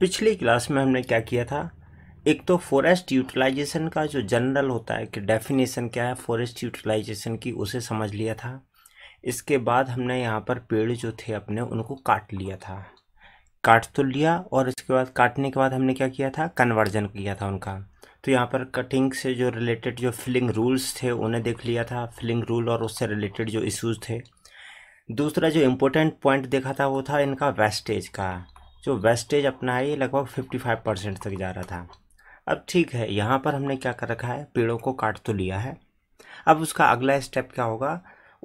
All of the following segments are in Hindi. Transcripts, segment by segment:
पिछली क्लास में हमने क्या किया था एक तो फॉरेस्ट यूटिलाइजेशन का जो जनरल होता है कि डेफिनेशन क्या है फॉरेस्ट यूटिलाइजेशन की उसे समझ लिया था इसके बाद हमने यहाँ पर पेड़ जो थे अपने उनको काट लिया था काट तो लिया और इसके बाद काटने के बाद हमने क्या किया था कन्वर्जन किया था उनका तो यहाँ पर कटिंग से जो रिलेटेड जो फिलिंग रूल्स थे उन्हें देख लिया था फिलिंग रूल और उससे रिलेटेड जो इश्यूज़ थे दूसरा जो इम्पोर्टेंट पॉइंट देखा था वो था इनका वेस्टेज का जो वेस्टेज अपना है ये लगभग फिफ्टी फाइव परसेंट तक जा रहा था अब ठीक है यहाँ पर हमने क्या कर रखा है पेड़ों को काट तो लिया है अब उसका अगला स्टेप क्या होगा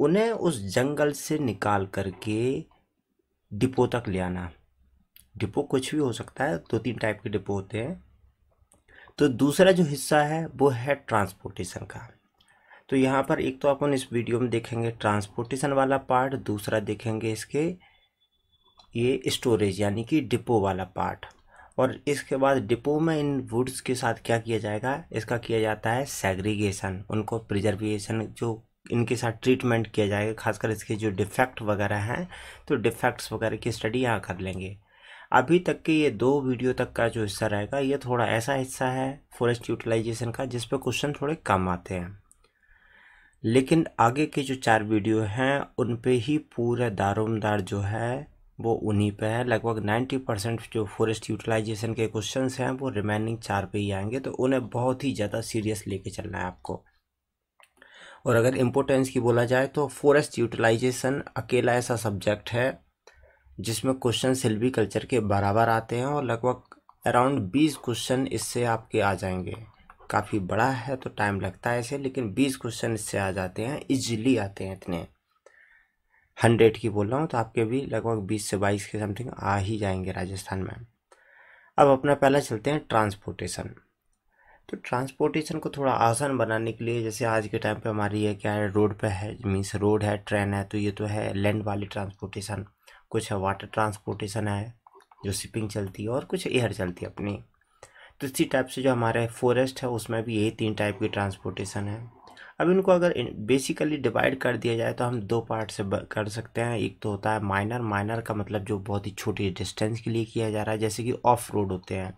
उन्हें उस जंगल से निकाल करके डिपो तक ले आना डिपो कुछ भी हो सकता है दो तीन टाइप के डिपो होते हैं तो दूसरा जो हिस्सा है वो है ट्रांसपोर्टेशन का तो यहाँ पर एक तो अपन इस वीडियो में देखेंगे ट्रांसपोर्टेशन वाला पार्ट दूसरा देखेंगे इसके ये स्टोरेज यानी कि डिपो वाला पार्ट और इसके बाद डिपो में इन वुड्स के साथ क्या किया जाएगा इसका किया जाता है सेग्रीगेशन उनको प्रिजर्वेशन जो इनके साथ ट्रीटमेंट किया जाएगा खासकर इसके जो डिफेक्ट वगैरह हैं तो डिफेक्ट्स वगैरह की स्टडी यहाँ कर लेंगे अभी तक के ये दो वीडियो तक का जो हिस्सा रहेगा ये थोड़ा ऐसा हिस्सा है फॉरेस्ट यूटिलाइजेशन का जिस पर क्वेश्चन थोड़े कम आते हैं लेकिन आगे के जो चार वीडियो हैं उन पे ही पूरा दारोमदार जो है वो उन्हीं पे है लगभग नाइन्टी परसेंट जो फॉरेस्ट यूटिलाइजेशन के क्वेश्चन हैं वो रिमेनिंग चार पे ही आएंगे तो उन्हें बहुत ही ज़्यादा सीरियस लेके चलना है आपको और अगर इम्पोर्टेंस की बोला जाए तो फॉरेस्ट यूटिलाइजेशन अकेला ऐसा सब्जेक्ट है जिसमें क्वेश्चन सिल्वी कल्चर के बराबर आते हैं और लगभग अराउंड बीस क्वेश्चन इससे आपके आ जाएंगे काफ़ी बड़ा है तो टाइम लगता है इसे लेकिन बीस क्वेश्चन इससे आ जाते हैं ईजिली आते हैं इतने हंड्रेड की बोल रहा हूँ तो आपके भी लगभग बीस से बाईस के समथिंग आ ही जाएंगे राजस्थान में अब अपना पहला चलते हैं ट्रांसपोर्टेशन तो ट्रांसपोर्टेशन को थोड़ा आसान बनाने के लिए जैसे आज के टाइम पे हमारी ये क्या है रोड पे है मीन्स रोड है ट्रेन है तो ये तो है लैंड वाली ट्रांसपोर्टेशन कुछ है वाटर ट्रांसपोर्टेशन है जो शिपिंग चलती है और कुछ एयर चलती है अपनी तो इसी टाइप से जो हमारे फॉरेस्ट है उसमें भी यही तीन टाइप की ट्रांसपोर्टेशन है अब इनको अगर बेसिकली डिवाइड कर दिया जाए तो हम दो पार्ट से कर सकते हैं एक तो होता है माइनर माइनर का मतलब जो बहुत ही छोटी डिस्टेंस के लिए किया जा रहा है जैसे कि ऑफ रोड होते हैं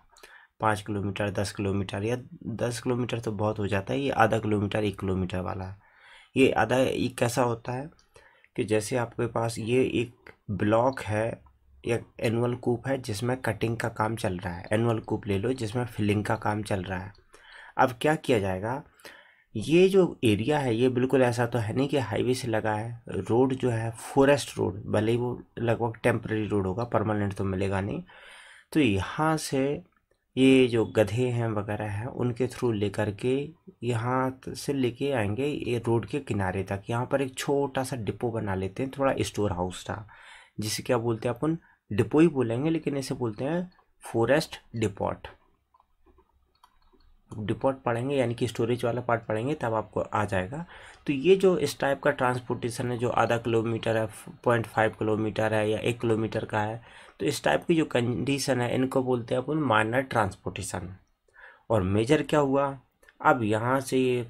पाँच किलोमीटर दस किलोमीटर या दस किलोमीटर तो बहुत हो जाता है ये आधा किलोमीटर एक किलोमीटर वाला ये आधा एक कैसा होता है कि जैसे आपके पास ये एक ब्लॉक है या एनुअल कूप है जिसमें कटिंग का काम चल रहा है एनुअल कूप ले लो जिसमें फिलिंग का काम चल रहा है अब क्या किया जाएगा ये जो एरिया है ये बिल्कुल ऐसा तो है नहीं कि हाईवे से लगा है रोड जो है फॉरेस्ट रोड भले ही वो लगभग टेम्प्रेरी रोड होगा परमानेंट तो मिलेगा नहीं तो यहाँ से ये जो गधे हैं वगैरह हैं उनके थ्रू लेकर के यहाँ से लेके आएंगे ये रोड के किनारे तक यहाँ पर एक छोटा सा डिपो बना लेते हैं थोड़ा स्टोर हाउस था जिसे क्या बोलते हैं अपन डिपो ही बोलेंगे लेकिन इसे बोलते हैं फॉरेस्ट डिपॉट डिपॉट पढ़ेंगे यानी कि स्टोरेज वाला पार्ट पढ़ेंगे तब आपको आ जाएगा तो ये जो इस टाइप का ट्रांसपोर्टेशन है जो आधा किलोमीटर है पॉइंट फाइव किलोमीटर है या एक किलोमीटर का है तो इस टाइप की जो कंडीशन है इनको बोलते हैं अपन माइनर ट्रांसपोर्टेशन और मेजर क्या हुआ अब यहाँ से ये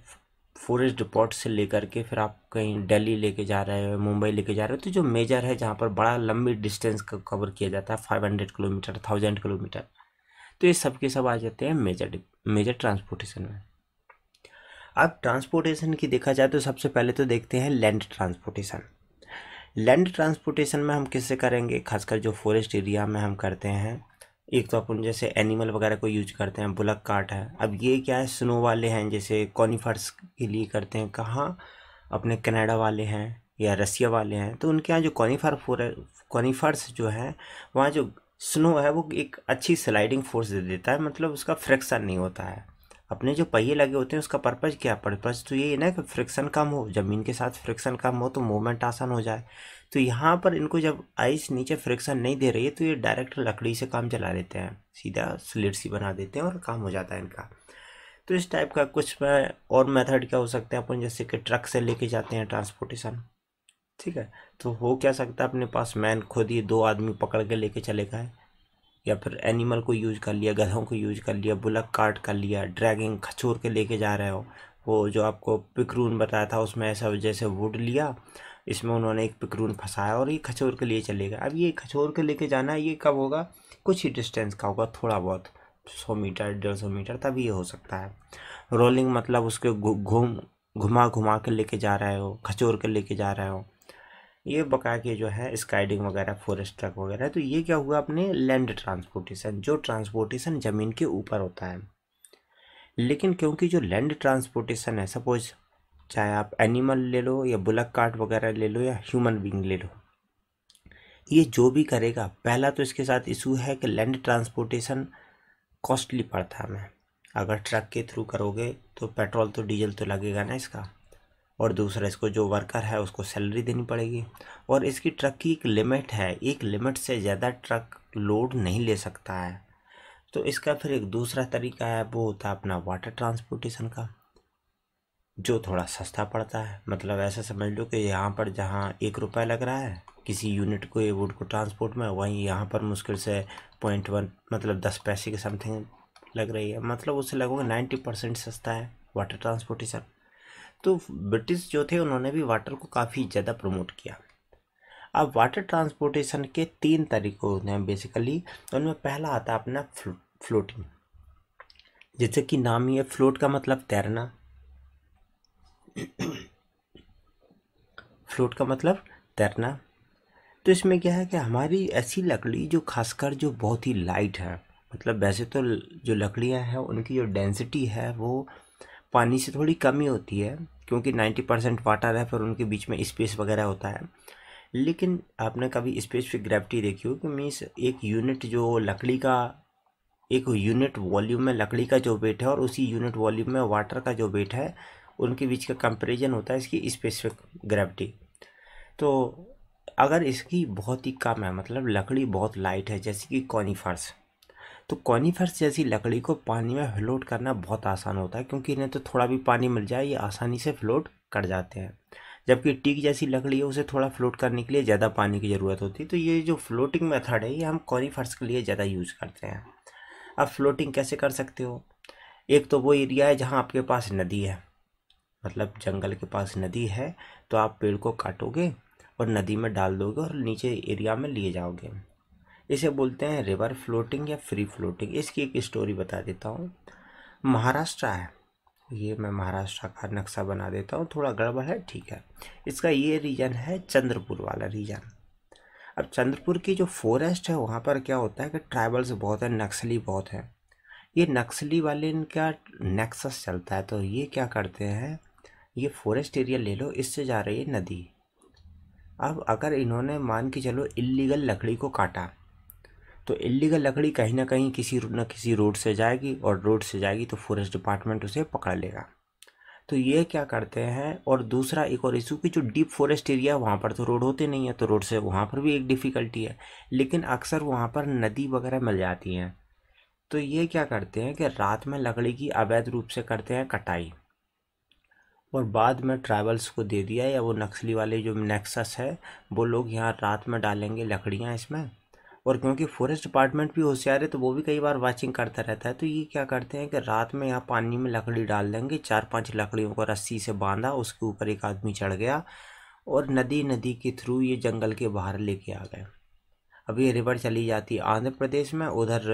फॉरेस्ट डिपोर्ट से लेकर के फिर आप कहीं दिल्ली लेके जा रहे हो मुंबई लेके जा रहे हो तो जो मेजर है जहाँ पर बड़ा लंबी डिस्टेंस का कवर किया जाता है five hundred kilometre thousand kilometre तो ये सब के सब आ जाते हैं मेजर मेजर ट्रांसपोर्टेशन में अब ट्रांसपोर्टेशन की देखा जाए तो सबसे पहले तो देखते हैं लैंड ट्रांसपोर्टेशन लैंड ट्रांसपोर्टेशन में हम किससे करेंगे खासकर जो फॉरेस्ट एरिया में हम करते हैं एक तो अपन जैसे एनिमल वगैरह को यूज करते हैं बुलक काट है अब ये क्या है स्नो वाले हैं जैसे कॉनीफर्स के लिए करते हैं कहाँ अपने कनाडा वाले हैं या रसिया वाले हैं तो उनके यहाँ जो कॉनीफर कॉनिफर्स जो हैं वहाँ जो स्नो है वो एक अच्छी स्लाइडिंग फोर्स दे देता है मतलब उसका फ्रिक्शन नहीं होता है अपने जो पहिए लगे होते हैं उसका पर्पज़ क्या पर्पज़ तो ये है ना कि फ्रिक्शन कम हो ज़मीन के साथ फ्रिक्शन कम हो तो मूवमेंट आसान हो जाए तो यहाँ पर इनको जब आइस नीचे फ्रिक्शन नहीं दे रही है तो ये डायरेक्ट लकड़ी से काम चला लेते हैं सीधा स्लेट सी बना देते हैं और काम हो जाता है इनका तो इस टाइप का कुछ और मेथड क्या हो सकते हैं अपन जैसे कि ट्रक से लेके जाते हैं ट्रांसपोर्टेशन ठीक है तो हो क्या सकता है अपने पास मैन खुद ही दो आदमी पकड़ के लेके चले गए या फिर एनिमल को यूज कर लिया गधों को यूज कर लिया बुलक काट कर लिया ड्रैगिंग खचोर के लेके जा रहे हो वो जो आपको पिकरून बताया था उसमें ऐसा जैसे वुड लिया इसमें उन्होंने एक पिकरून फंसाया और ये खचोर के लिए चले गए अब ये खचोर के लेके जाना ये कब होगा कुछ ही डिस्टेंस का होगा थोड़ा बहुत सौ मीटर डेढ़ सौ मीटर तब ये हो सकता है रोलिंग मतलब उसके घूम घुमा घुमा के लेके जा रहे हो खचोर के लेके जा रहे हो ये बका के जो है स्काइडिंग वगैरह फॉरेस्ट ट्रक वगैरह तो ये क्या हुआ अपने लैंड ट्रांसपोर्टेशन जो ट्रांसपोर्टेशन ज़मीन के ऊपर होता है लेकिन क्योंकि जो लैंड ट्रांसपोर्टेशन है सपोज चाहे आप एनिमल ले लो या बुलक कार्ट वगैरह ले लो या ह्यूमन बींग ले लो ये जो भी करेगा पहला तो इसके साथ इशू है कि लैंड ट्रांसपोर्टेशन कॉस्टली पड़ता है हमें अगर ट्रक के थ्रू करोगे तो पेट्रोल तो डीजल तो लगेगा ना इसका और दूसरा इसको जो वर्कर है उसको सैलरी देनी पड़ेगी और इसकी ट्रक की एक लिमिट है एक लिमिट से ज़्यादा ट्रक लोड नहीं ले सकता है तो इसका फिर एक दूसरा तरीका है वो होता है अपना वाटर ट्रांसपोर्टेशन का जो थोड़ा सस्ता पड़ता है मतलब ऐसा समझ लो कि यहाँ पर जहाँ एक रुपये लग रहा है किसी यूनिट को वुड को ट्रांसपोर्ट में वहीं यहाँ पर मुश्किल से पॉइंट वन मतलब दस पैसे के समथिंग लग रही है मतलब उससे लगभग नाइन्टी परसेंट सस्ता है वाटर ट्रांसपोर्टेशन तो ब्रिटिश जो थे उन्होंने भी वाटर को काफ़ी ज़्यादा प्रमोट किया अब वाटर ट्रांसपोर्टेशन के तीन तरीके होते हैं बेसिकली उनमें पहला आता है अपना फ्लो, फ्लोटिंग जैसे कि नाम ही है फ्लोट का मतलब तैरना फ्लोट का मतलब तैरना तो इसमें क्या है कि हमारी ऐसी लकड़ी जो खासकर जो बहुत ही लाइट है मतलब वैसे तो जो लकड़ियाँ हैं उनकी जो डेंसिटी है वो पानी से थोड़ी कमी होती है क्योंकि 90 परसेंट वाटर है फिर उनके बीच में स्पेस वगैरह होता है लेकिन आपने कभी स्पेसिफिक ग्रेविटी देखी हो कि मीन्स एक यूनिट जो लकड़ी का एक यूनिट वॉल्यूम में लकड़ी का जो वेट है और उसी यूनिट वॉल्यूम में वाटर का जो वेट है उनके बीच का कंपेरिजन होता है इसकी स्पेसिफिक ग्रेविटी तो अगर इसकी बहुत ही कम है मतलब लकड़ी बहुत लाइट है जैसे कि कॉनीफर्स तो कॉनीफर्स जैसी लकड़ी को पानी में फ्लोट करना बहुत आसान होता है क्योंकि इन्हें तो थोड़ा भी पानी मिल जाए ये आसानी से फ्लोट कर जाते हैं जबकि टीक जैसी लकड़ी है उसे थोड़ा फ्लोट करने के लिए ज़्यादा पानी की ज़रूरत होती है तो ये जो फ्लोटिंग मेथड है ये हम कॉनीफर्स के लिए ज़्यादा यूज़ करते हैं आप फ्लोटिंग कैसे कर सकते हो एक तो वो एरिया है जहाँ आपके पास नदी है मतलब जंगल के पास नदी है तो आप पेड़ को काटोगे और नदी में डाल दोगे और नीचे एरिया में लिए जाओगे इसे बोलते हैं रिवर फ्लोटिंग या फ्री फ्लोटिंग इसकी एक स्टोरी बता देता हूँ महाराष्ट्र है ये मैं महाराष्ट्र का नक्शा बना देता हूँ थोड़ा गड़बड़ है ठीक है इसका ये रीजन है चंद्रपुर वाला रीजन अब चंद्रपुर की जो फॉरेस्ट है वहाँ पर क्या होता है कि ट्राइबल्स बहुत हैं नक्सली बहुत हैं ये नक्सली वाले इनका नेक्सस चलता है तो ये क्या करते हैं ये फॉरेस्ट एरिया ले लो इससे जा रही है नदी अब अगर इन्होंने मान के चलो इलीगल लकड़ी को काटा तो इलीगल लकड़ी कहीं ना कहीं किसी न किसी रोड से जाएगी और रोड से जाएगी तो फॉरेस्ट डिपार्टमेंट उसे पकड़ लेगा तो ये क्या करते हैं और दूसरा एक और इशू कि जो डीप फॉरेस्ट एरिया है वहाँ पर तो रोड होते नहीं है तो रोड से वहाँ पर भी एक डिफ़िकल्टी है लेकिन अक्सर वहाँ पर नदी वगैरह मिल जाती हैं तो ये क्या करते हैं कि रात में लकड़ी की अवैध रूप से करते हैं कटाई और बाद में ट्राइबल्स को दे दिया या वो नक्सली वाले जो नेक्सस है वो लोग यहाँ रात में डालेंगे लकड़ियाँ इसमें और क्योंकि फॉरेस्ट डिपार्टमेंट भी होशियार है तो वो भी कई बार वाचिंग करता रहता है तो ये क्या करते हैं कि रात में यहाँ पानी में लकड़ी डाल देंगे चार पांच लकड़ियों को रस्सी से बांधा उसके ऊपर एक आदमी चढ़ गया और नदी नदी के थ्रू ये जंगल के बाहर लेके आ गए अब ये रिवर चली जाती है आंध्र प्रदेश में उधर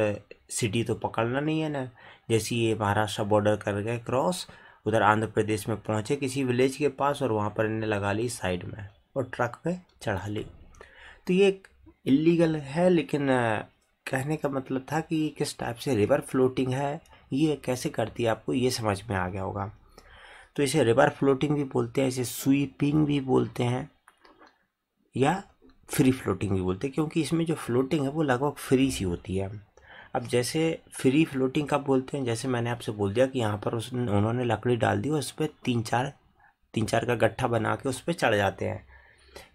सिटी तो पकड़ना नहीं है ना जैसे ये महाराष्ट्र बॉर्डर कर गए क्रॉस उधर आंध्र प्रदेश में पहुँचे किसी विलेज के पास और वहाँ पर इन्हें लगा ली साइड में और ट्रक पे चढ़ा ली तो ये इलीगल है लेकिन कहने का मतलब था कि किस टाइप से रिवर फ्लोटिंग है ये कैसे करती है आपको ये समझ में आ गया होगा तो इसे रिवर फ्लोटिंग भी बोलते हैं इसे स्वीपिंग भी बोलते हैं या फ्री फ्लोटिंग भी बोलते हैं क्योंकि इसमें जो फ्लोटिंग है वो लगभग फ्री सी होती है अब जैसे फ्री फ्लोटिंग कब बोलते हैं जैसे मैंने आपसे बोल दिया कि यहाँ पर उस उन्होंने लकड़ी डाल दी और उस पर तीन चार तीन चार का गट्ठा बना के उस पर चढ़ जाते हैं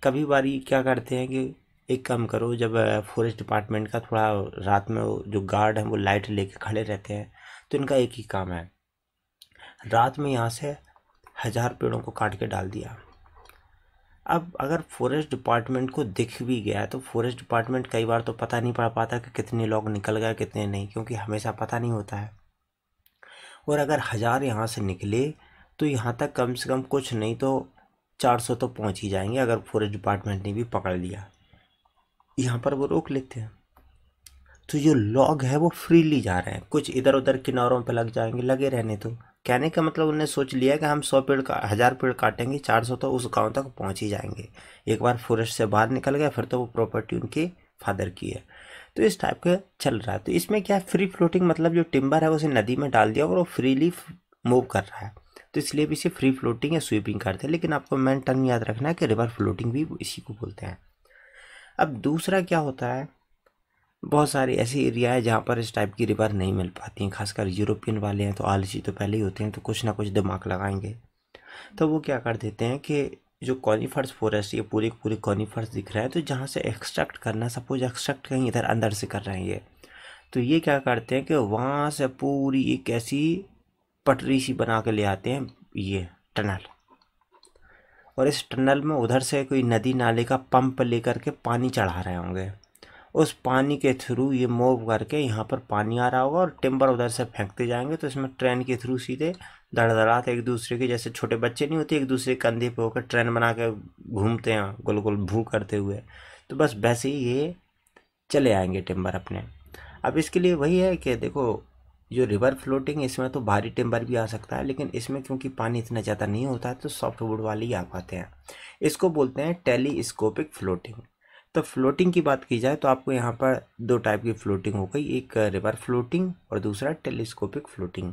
कभी बार ये क्या करते हैं कि एक काम करो जब फॉरेस्ट डिपार्टमेंट का थोड़ा रात में जो गार्ड हैं वो लाइट लेके खड़े रहते हैं तो इनका एक ही काम है रात में यहाँ से हज़ार पेड़ों को काट के डाल दिया अब अगर फॉरेस्ट डिपार्टमेंट को दिख भी गया तो फॉरेस्ट डिपार्टमेंट कई बार तो पता नहीं पड़ पाता कि कितने लोग निकल गए कितने नहीं क्योंकि हमेशा पता नहीं होता है और अगर हज़ार यहाँ से निकले तो यहाँ तक कम से कम कुछ नहीं तो चार सौ तो पहुँच ही जाएंगे अगर फॉरेस्ट डिपार्टमेंट ने भी पकड़ लिया यहाँ पर वो रोक लेते हैं तो जो लॉग है वो फ्रीली जा रहे हैं कुछ इधर उधर किनारों पर लग जाएंगे लगे रहने तो कहने का मतलब उन्होंने सोच लिया कि हम सौ पेड़ का हज़ार पेड़ काटेंगे चार सौ तो उस गांव तक पहुंच ही जाएंगे एक बार फॉरेस्ट से बाहर निकल गया फिर तो वो प्रॉपर्टी उनके फादर की है तो इस टाइप का चल रहा है तो इसमें क्या फ्री फ्लोटिंग मतलब जो टिम्बर है उसे नदी में डाल दिया और वो फ्रीली मूव कर रहा है तो इसलिए भी इसे फ्री फ्लोटिंग या स्वीपिंग करते हैं लेकिन आपको मेन टर्म याद रखना है कि रिवर फ्लोटिंग भी इसी को बोलते हैं अब दूसरा क्या होता है बहुत सारे ऐसे एरिया है जहाँ पर इस टाइप की रिवर नहीं मिल पाती हैं खासकर यूरोपियन वाले हैं तो आलसी तो पहले ही होते हैं तो कुछ ना कुछ दिमाग लगाएंगे तो वो क्या कर देते हैं कि जो कॉनीफर्स फॉरेस्ट ये पूरे पूरे कॉनीफर्स दिख रहा है तो जहाँ से एक्सट्रैक्ट करना सपोज एक्सट्रैक्ट कहीं इधर अंदर से कर रहे हैं ये तो ये क्या करते हैं कि वहाँ से पूरी एक ऐसी पटरी सी बना के ले आते हैं ये टनल और इस टनल में उधर से कोई नदी नाले का पंप लेकर के पानी चढ़ा रहे होंगे उस पानी के थ्रू ये मूव करके यहाँ पर पानी आ रहा होगा और टिम्बर उधर से फेंकते जाएंगे तो इसमें ट्रेन के थ्रू सीधे धड़धड़ाते एक दूसरे के जैसे छोटे बच्चे नहीं होते एक दूसरे के कंधे पर होकर ट्रेन बना के घूमते हैं गोल गोल भू करते हुए तो बस वैसे ही ये चले आएंगे टिम्बर अपने अब इसके लिए वही है कि देखो जो रिवर फ्लोटिंग इसमें तो भारी टिम्बर भी आ सकता है लेकिन इसमें क्योंकि पानी इतना ज़्यादा नहीं होता है तो सॉफ्टवुड वाले ही आ पाते हैं इसको बोलते हैं टेलीस्कोपिक फ्लोटिंग तो फ्लोटिंग की बात की जाए तो आपको यहाँ पर दो टाइप की फ्लोटिंग हो गई एक रिवर फ्लोटिंग और दूसरा टेलीस्कोपिक फ्लोटिंग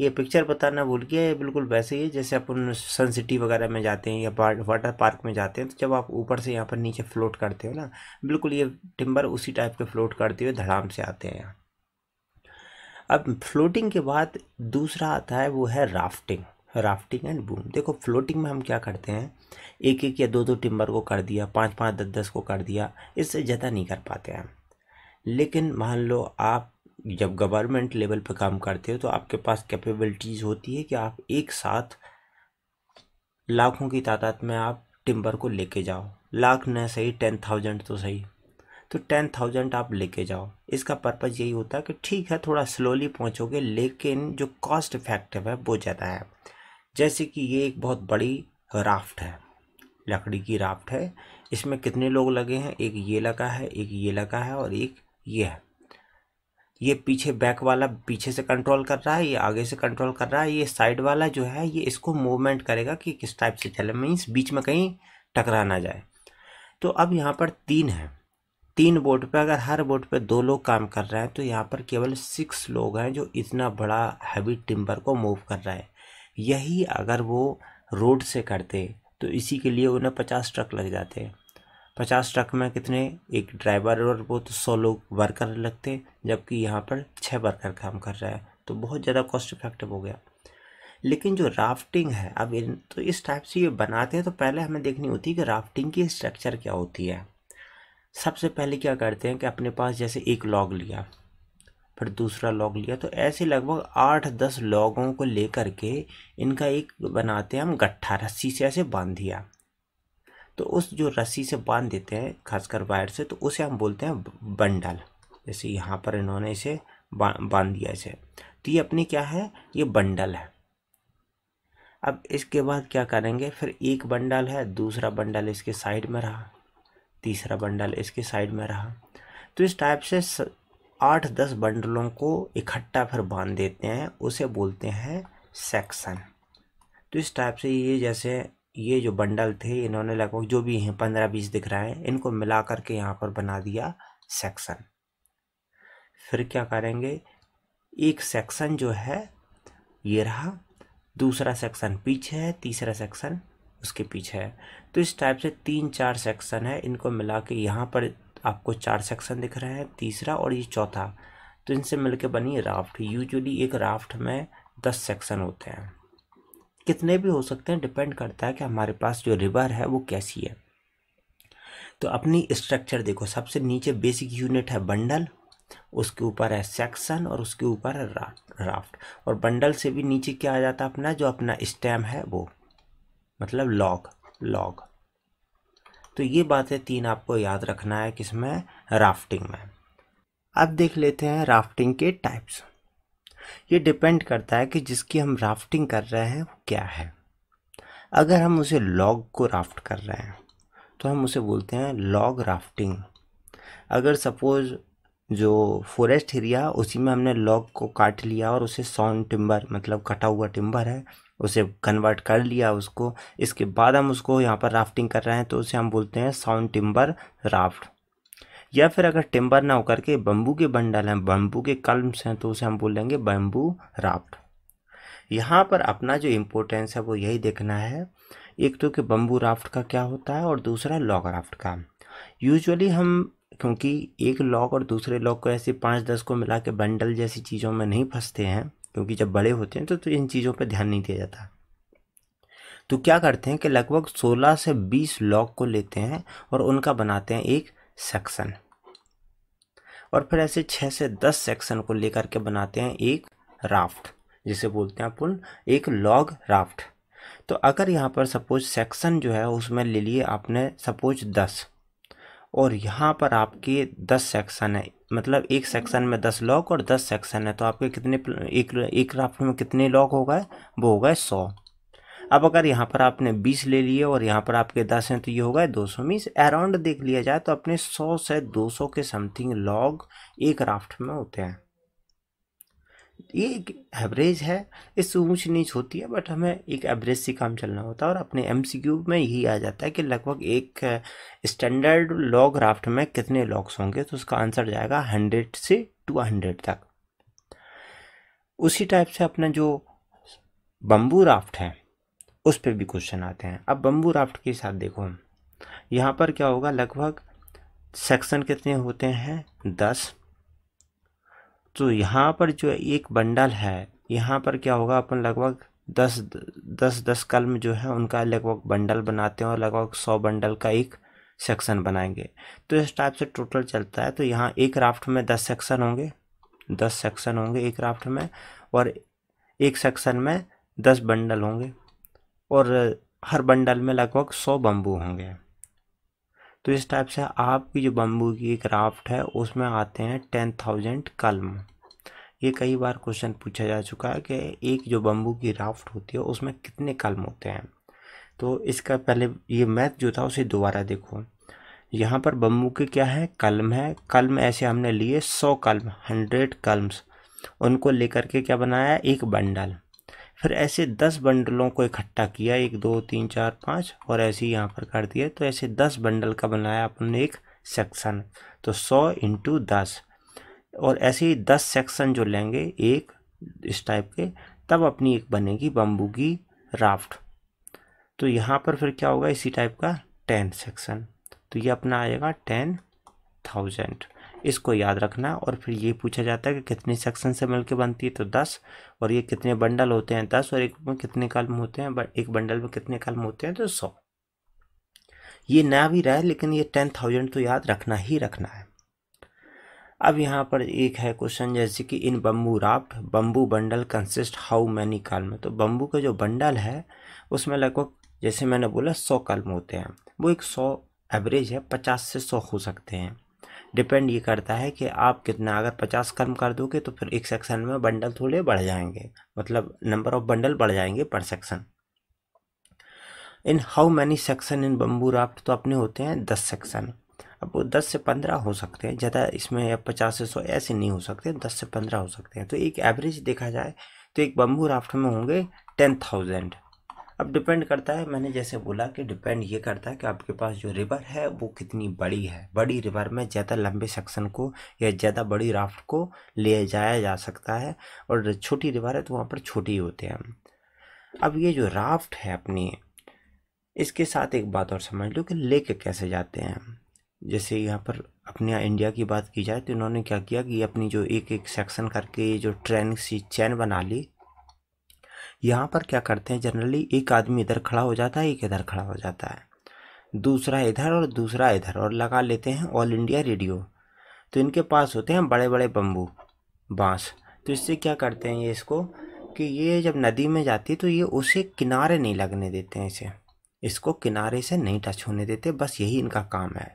ये पिक्चर बताना भूल गया ये बिल्कुल वैसे ही है जैसे अपन सन सिटी वगैरह में जाते हैं या वाटर पार्क में जाते हैं तो जब आप ऊपर से यहाँ पर नीचे फ्लोट करते हो ना बिल्कुल ये टिम्बर उसी टाइप के फ्लोट करते हुए धड़ाम से आते हैं यहाँ अब फ्लोटिंग के बाद दूसरा आता है वो है राफ्टिंग राफ्टिंग एंड बूम देखो फ्लोटिंग में हम क्या करते हैं एक एक या दो दो टिम्बर को कर दिया पाँच पाँच दस दस को कर दिया इससे ज़्यादा नहीं कर पाते हैं लेकिन मान लो आप जब गवर्नमेंट लेवल पर काम करते हो तो आपके पास कैपेबिलिटीज़ होती है कि आप एक साथ लाखों की तादाद में आप टिम्बर को लेके जाओ लाख न सही टेन थाउजेंड तो सही तो टेन थाउजेंड आप लेके जाओ इसका पर्पज़ यही होता है कि ठीक है थोड़ा स्लोली पहुँचोगे लेकिन जो कॉस्ट इफेक्टिव है वो ज़्यादा है जैसे कि ये एक बहुत बड़ी राफ्ट है लकड़ी की राफ्ट है इसमें कितने लोग लगे हैं एक ये लगा है एक ये लगा है और एक ये है ये पीछे बैक वाला पीछे से कंट्रोल कर रहा है ये आगे से कंट्रोल कर रहा है ये साइड वाला जो है ये इसको मूवमेंट करेगा कि किस टाइप से चले मीन्स बीच में कहीं टकरा ना जाए तो अब यहाँ पर तीन है तीन बोट पे अगर हर बोट पे दो लोग काम कर रहे हैं तो यहाँ पर केवल सिक्स लोग हैं जो इतना बड़ा हैवी टिम्बर को मूव कर रहा है यही अगर वो रोड से करते तो इसी के लिए उन्हें पचास ट्रक लग जाते हैं पचास ट्रक में कितने एक ड्राइवर और वो तो सौ लोग वर्कर लगते जबकि यहाँ पर छः वर्कर काम कर रहा है तो बहुत ज़्यादा कॉस्ट इफेक्टिव हो गया लेकिन जो राफ्टिंग है अब इन तो इस टाइप से ये बनाते हैं तो पहले हमें देखनी होती है कि राफ्टिंग की स्ट्रक्चर क्या होती है सबसे पहले क्या करते हैं कि अपने पास जैसे एक लॉग लिया फिर दूसरा लॉग लिया तो ऐसे लगभग आठ दस लॉगों को लेकर के इनका एक बनाते हैं हम गट्ठा रस्सी से ऐसे बांध दिया तो उस जो रस्सी से बांध देते हैं खासकर वायर से तो उसे हम बोलते हैं बंडल जैसे यहाँ पर इन्होंने इसे बांध दिया इसे तो ये अपने क्या है ये बंडल है अब इसके बाद क्या करेंगे फिर एक बंडल है दूसरा बंडल इसके साइड में रहा तीसरा बंडल इसके साइड में रहा तो इस टाइप से आठ दस बंडलों को इकट्ठा फिर बांध देते हैं उसे बोलते हैं सेक्शन तो इस टाइप से ये जैसे ये जो बंडल थे इन्होंने लगभग जो भी हैं पंद्रह बीस दिख रहा है इनको मिला करके यहाँ पर बना दिया सेक्शन फिर क्या करेंगे एक सेक्शन जो है ये रहा दूसरा सेक्शन पीछे है तीसरा सेक्शन उसके पीछे है तो इस टाइप से तीन चार सेक्शन है इनको मिला के यहाँ पर आपको चार सेक्शन दिख रहे हैं तीसरा और ये चौथा तो इनसे मिलके बनी राफ्ट यूजुअली एक राफ्ट में दस सेक्शन होते हैं कितने भी हो सकते हैं डिपेंड करता है कि हमारे पास जो रिवर है वो कैसी है तो अपनी स्ट्रक्चर देखो सबसे नीचे बेसिक यूनिट है बंडल उसके ऊपर है सेक्शन और उसके ऊपर है राफ्ट और बंडल से भी नीचे क्या आ जाता है अपना जो अपना स्टेम है वो मतलब लॉग लॉग तो ये बातें तीन आपको याद रखना है किसमें राफ्टिंग में अब देख लेते हैं राफ्टिंग के टाइप्स ये डिपेंड करता है कि जिसकी हम राफ्टिंग कर रहे हैं वो क्या है अगर हम उसे लॉग को राफ्ट कर रहे हैं तो हम उसे बोलते हैं लॉग राफ्टिंग अगर सपोज़ जो फॉरेस्ट एरिया उसी में हमने लॉग को काट लिया और उसे सॉन टिम्बर मतलब कटा हुआ टिम्बर है उसे कन्वर्ट कर लिया उसको इसके बाद हम उसको यहाँ पर राफ्टिंग कर रहे हैं तो उसे हम बोलते हैं साउंड टिम्बर राफ्ट या फिर अगर टिम्बर ना होकर के बम्बू के बंडल हैं बम्बू के कलम्स हैं तो उसे हम बोल लेंगे बम्बू राफ्ट यहाँ पर अपना जो इम्पोर्टेंस है वो यही देखना है एक तो कि बम्बू राफ्ट का क्या होता है और दूसरा लॉग राफ्ट का यूजुअली हम क्योंकि एक लॉग और दूसरे लॉग को ऐसे पाँच दस को मिला के बंडल जैसी चीज़ों में नहीं फंसते हैं क्योंकि जब बड़े होते हैं तो, तो इन चीज़ों पर ध्यान नहीं दिया जाता तो क्या करते हैं कि लगभग 16 से 20 लॉक को लेते हैं और उनका बनाते हैं एक सेक्शन और फिर ऐसे 6 से 10 सेक्शन को लेकर के बनाते हैं एक राफ्ट जिसे बोलते हैं अपन एक लॉग राफ्ट तो अगर यहाँ पर सपोज सेक्शन जो है उसमें ले लिए आपने सपोज दस और यहाँ पर आपके दस सेक्शन है मतलब एक सेक्शन में दस लॉक और दस सेक्शन है तो आपके कितने एक एक राफ्ट में कितने लॉक हो गए वो हो गए सौ अब अगर यहाँ पर आपने बीस ले लिए और यहाँ पर आपके दस हैं तो ये हो गए दो सौ मीन्स अराउंड देख लिया जाए तो अपने सौ से दो सौ के समथिंग लॉग एक राफ्ट में होते हैं ये एक एवरेज है इससे ऊँच नीच होती है बट हमें एक एवरेज से काम चलना होता है और अपने एम में यही आ जाता है कि लगभग एक स्टैंडर्ड लॉ ग्राफ्ट में कितने लॉक्स होंगे तो उसका आंसर जाएगा हंड्रेड से टू हंड्रेड तक उसी टाइप से अपना जो बम्बू राफ्ट है उस पर भी क्वेश्चन आते हैं अब बम्बू राफ्ट के साथ देखो यहाँ पर क्या होगा लगभग सेक्शन कितने होते हैं दस तो यहाँ पर जो एक बंडल है यहाँ पर क्या होगा अपन लगभग दस दस दस कलम जो है उनका लगभग बंडल बनाते हैं और लगभग सौ बंडल का एक सेक्शन बनाएंगे तो इस टाइप से टोटल चलता है तो यहाँ एक राफ्ट में दस सेक्शन होंगे दस सेक्शन होंगे एक राफ्ट में और एक सेक्शन में दस बंडल होंगे और हर बंडल में लगभग सौ बम्बू होंगे तो इस टाइप से आपकी जो बम्बू की क्राफ्ट है उसमें आते हैं टेन थाउजेंड कलम ये कई बार क्वेश्चन पूछा जा चुका है कि एक जो बम्बू की राफ्ट होती है उसमें कितने कलम होते हैं तो इसका पहले ये मैथ जो था उसे दोबारा देखो यहाँ पर बम्बू के क्या है कलम है कलम ऐसे हमने लिए सौ कलम हंड्रेड कलम्स उनको लेकर के क्या बनाया एक बंडल फिर ऐसे दस बंडलों को इकट्ठा किया एक दो तीन चार पाँच और ऐसे ही यहाँ पर कर दिया तो ऐसे दस बंडल का बनाया अपन ने एक सेक्शन तो सौ इंटू दस और ऐसे ही दस सेक्शन जो लेंगे एक इस टाइप के तब अपनी एक बनेगी बम्बू की राफ्ट तो यहाँ पर फिर क्या होगा इसी टाइप का टेन सेक्शन तो ये अपना आएगा टेन थाउजेंड इसको याद रखना और फिर ये पूछा जाता है कि कितने सेक्शन से मिलकर बनती है तो दस और ये कितने बंडल होते हैं दस और एक में कितने कलम होते हैं बट एक बंडल में कितने कलम होते हैं तो सौ ये नया भी रहा है लेकिन ये टेन थाउजेंड तो याद रखना ही रखना है अब यहाँ पर एक है क्वेश्चन जैसे कि in bamboo raft bamboo bundle consist how many culm तो बम्बू का जो बंडल है उसमें लगभग जैसे मैंने बोला सौ कलम होते हैं वो एक सौ एवरेज है पचास से सौ हो सकते हैं डिपेंड ये करता है कि आप कितना अगर पचास कर्म कर दोगे तो फिर एक सेक्शन में बंडल थोड़े बढ़ जाएंगे मतलब नंबर ऑफ बंडल बढ़ जाएंगे पर section in how many section in bamboo raft तो अपने होते हैं दस सेक्शन अब वो दस से पंद्रह हो सकते हैं ज़्यादा इसमें पचास से सौ ऐसे नहीं हो सकते दस से पंद्रह हो सकते हैं तो एक एवरेज देखा जाए तो एक बम्बू राफ्ट में होंगे टेन थाउजेंड अब डिपेंड करता है मैंने जैसे बोला कि डिपेंड ये करता है कि आपके पास जो रिवर है वो कितनी बड़ी है बड़ी रिवर में ज़्यादा लंबे सेक्शन को या ज़्यादा बड़ी राफ्ट को ले जाया जा सकता है और छोटी रिवर है तो वहाँ पर ही होते हैं अब ये जो राफ्ट है अपनी इसके साथ एक बात और समझ लो कि लेके कैसे जाते हैं जैसे यहाँ पर अपने इंडिया की बात की जाए तो इन्होंने क्या किया कि अपनी जो एक एक सेक्शन करके जो ट्रेन सी चैन बना ली यहाँ पर क्या करते हैं जनरली एक आदमी इधर खड़ा हो जाता है एक इधर खड़ा हो जाता है दूसरा इधर और दूसरा इधर और लगा लेते हैं ऑल इंडिया रेडियो तो इनके पास होते हैं बड़े बड़े बम्बू बाँस तो इससे क्या करते हैं ये इसको कि ये जब नदी में जाती है तो ये उसे किनारे नहीं लगने देते हैं इसे इसको किनारे से नहीं टच होने देते बस यही इनका काम है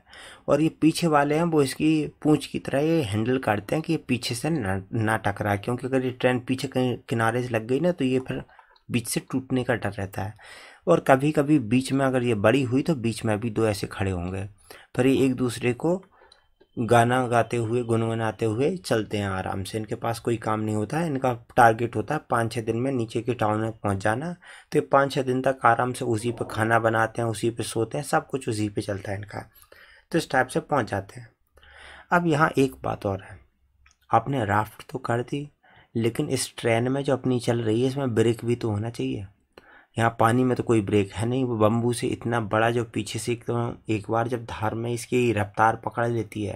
और ये पीछे वाले हैं वो इसकी पूंछ की तरह ये हैंडल करते हैं कि ये पीछे से ना ना टकराए क्योंकि अगर ये ट्रेन पीछे कहीं किनारे से लग गई ना तो ये फिर बीच से टूटने का डर रहता है और कभी कभी बीच में अगर ये बड़ी हुई तो बीच में भी दो ऐसे खड़े होंगे फिर ये एक दूसरे को गाना गाते हुए गुनगुनाते हुए चलते हैं आराम से इनके पास कोई काम नहीं होता है इनका टारगेट होता है पाँच छः दिन में नीचे के टाउन में पहुंच जाना तो पाँच छः दिन तक आराम से उसी पर खाना बनाते हैं उसी पर सोते हैं सब कुछ उसी पर चलता है इनका तो इस टाइप से पहुँच जाते हैं अब यहाँ एक बात और है आपने राफ्ट तो कर दी लेकिन इस ट्रेन में जो अपनी चल रही है इसमें ब्रेक भी तो होना चाहिए यहाँ पानी में तो कोई ब्रेक है नहीं वो बम्बू से इतना बड़ा जो पीछे से एकदम तो एक बार जब धार में इसकी रफ्तार पकड़ लेती है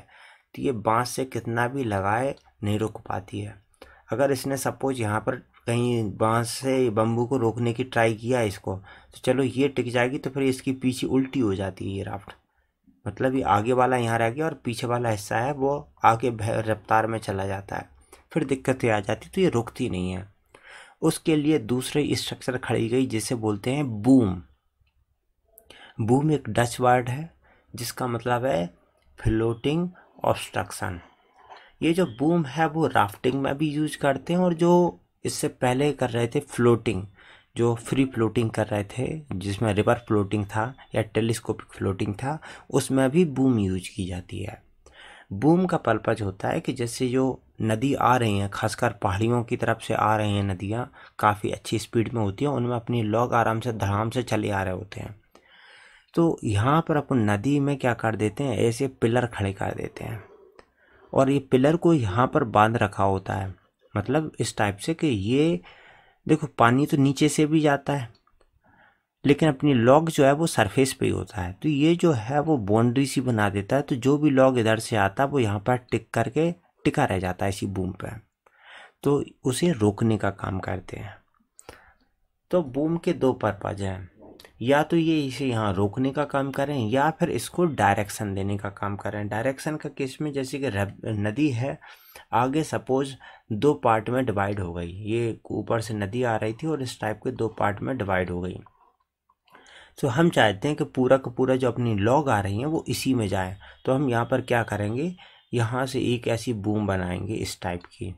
तो ये बाँस से कितना भी लगाए नहीं रोक पाती है अगर इसने सपोज यहाँ पर कहीं बाँस से बम्बू को रोकने की ट्राई किया इसको तो चलो ये टिक जाएगी तो फिर इसकी पीछे उल्टी हो जाती है ये राफ्ट मतलब ये आगे वाला यहाँ रह गया और पीछे वाला हिस्सा है वो आगे रफ्तार में चला जाता है फिर दिक्कतें आ जाती तो ये रुकती नहीं है उसके लिए दूसरे स्ट्रक्चर खड़ी गई जिसे बोलते हैं बूम बूम एक डच वर्ड है जिसका मतलब है फ्लोटिंग ऑब्स्ट्रक्शन ये जो बूम है वो राफ्टिंग में भी यूज करते हैं और जो इससे पहले कर रहे थे फ्लोटिंग जो फ्री फ्लोटिंग कर रहे थे जिसमें रिवर फ्लोटिंग था या टेलीस्कोपिक फ्लोटिंग था उसमें भी बूम यूज की जाती है बूम का पर्पज होता है कि जैसे जो नदी आ रही हैं खासकर पहाड़ियों की तरफ से आ रही हैं नदियाँ काफ़ी अच्छी स्पीड में होती हैं उनमें अपनी लोग आराम से धड़ाम से चले आ रहे होते हैं तो यहाँ पर अपन नदी में क्या कर देते हैं ऐसे पिलर खड़े कर देते हैं और ये पिलर को यहाँ पर बांध रखा होता है मतलब इस टाइप से कि ये देखो पानी तो नीचे से भी जाता है लेकिन अपनी लॉग जो है वो सरफेस पे ही होता है तो ये जो है वो बाउंड्री सी बना देता है तो जो भी लॉग इधर से आता है वो यहाँ पर टिक करके टिका रह जाता है इसी बूम पे तो उसे रोकने का काम करते हैं तो बूम के दो पर्पज हैं या तो ये इसे यहाँ रोकने का काम करें या फिर इसको डायरेक्शन देने का काम करें डायरेक्शन का केस में जैसे कि नदी है आगे सपोज दो पार्ट में डिवाइड हो गई ये ऊपर से नदी आ रही थी और इस टाइप के दो पार्ट में डिवाइड हो गई तो हम चाहते हैं कि पूरा का पूरा जो अपनी लॉग आ रही हैं वो इसी में जाए तो हम यहाँ पर क्या करेंगे यहाँ से एक ऐसी बूम बनाएंगे इस टाइप की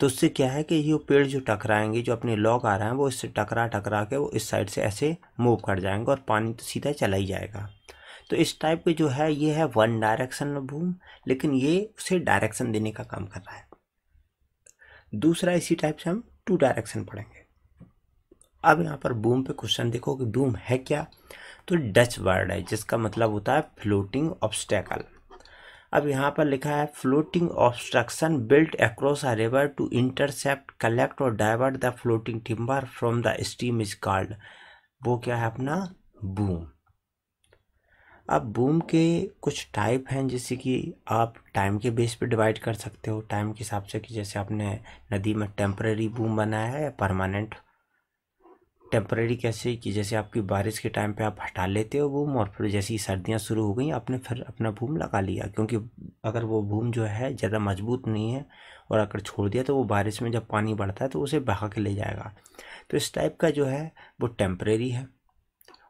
तो उससे क्या है कि ये पेड़ जो टकराएंगे जो अपने लॉग आ रहे हैं वो इससे टकरा टकरा के वो इस साइड से ऐसे मूव कर जाएंगे और पानी तो सीधा चला ही जाएगा तो इस टाइप के जो है ये है वन डायरेक्शन में बूम लेकिन ये उसे डायरेक्शन देने का काम कर रहा है दूसरा इसी टाइप से हम टू डायरेक्शन पढ़ेंगे अब यहाँ पर बूम पे क्वेश्चन देखो कि बूम है क्या तो डच वर्ड है जिसका मतलब होता है फ्लोटिंग ऑब्स्टेकल अब यहाँ पर लिखा है floating obstruction built across a river to intercept collect और divert the floating timber from the stream is called वो क्या है अपना बूम अब बूम के कुछ टाइप हैं जैसे कि आप टाइम के बेस पे डिवाइड कर सकते हो टाइम के हिसाब से कि जैसे आपने नदी में टेम्प्रेरी बूम बनाया है या परमानेंट टेम्प्रेरी कैसे कि जैसे आपकी बारिश के टाइम पे आप हटा लेते हो भूम और फिर जैसी सर्दियाँ शुरू हो गई आपने फिर अपना भूम लगा लिया क्योंकि अगर वो भूम जो है ज़्यादा मजबूत नहीं है और अगर छोड़ दिया तो वो बारिश में जब पानी बढ़ता है तो उसे बहा के ले जाएगा तो इस टाइप का जो है वो टेम्प्रेरी है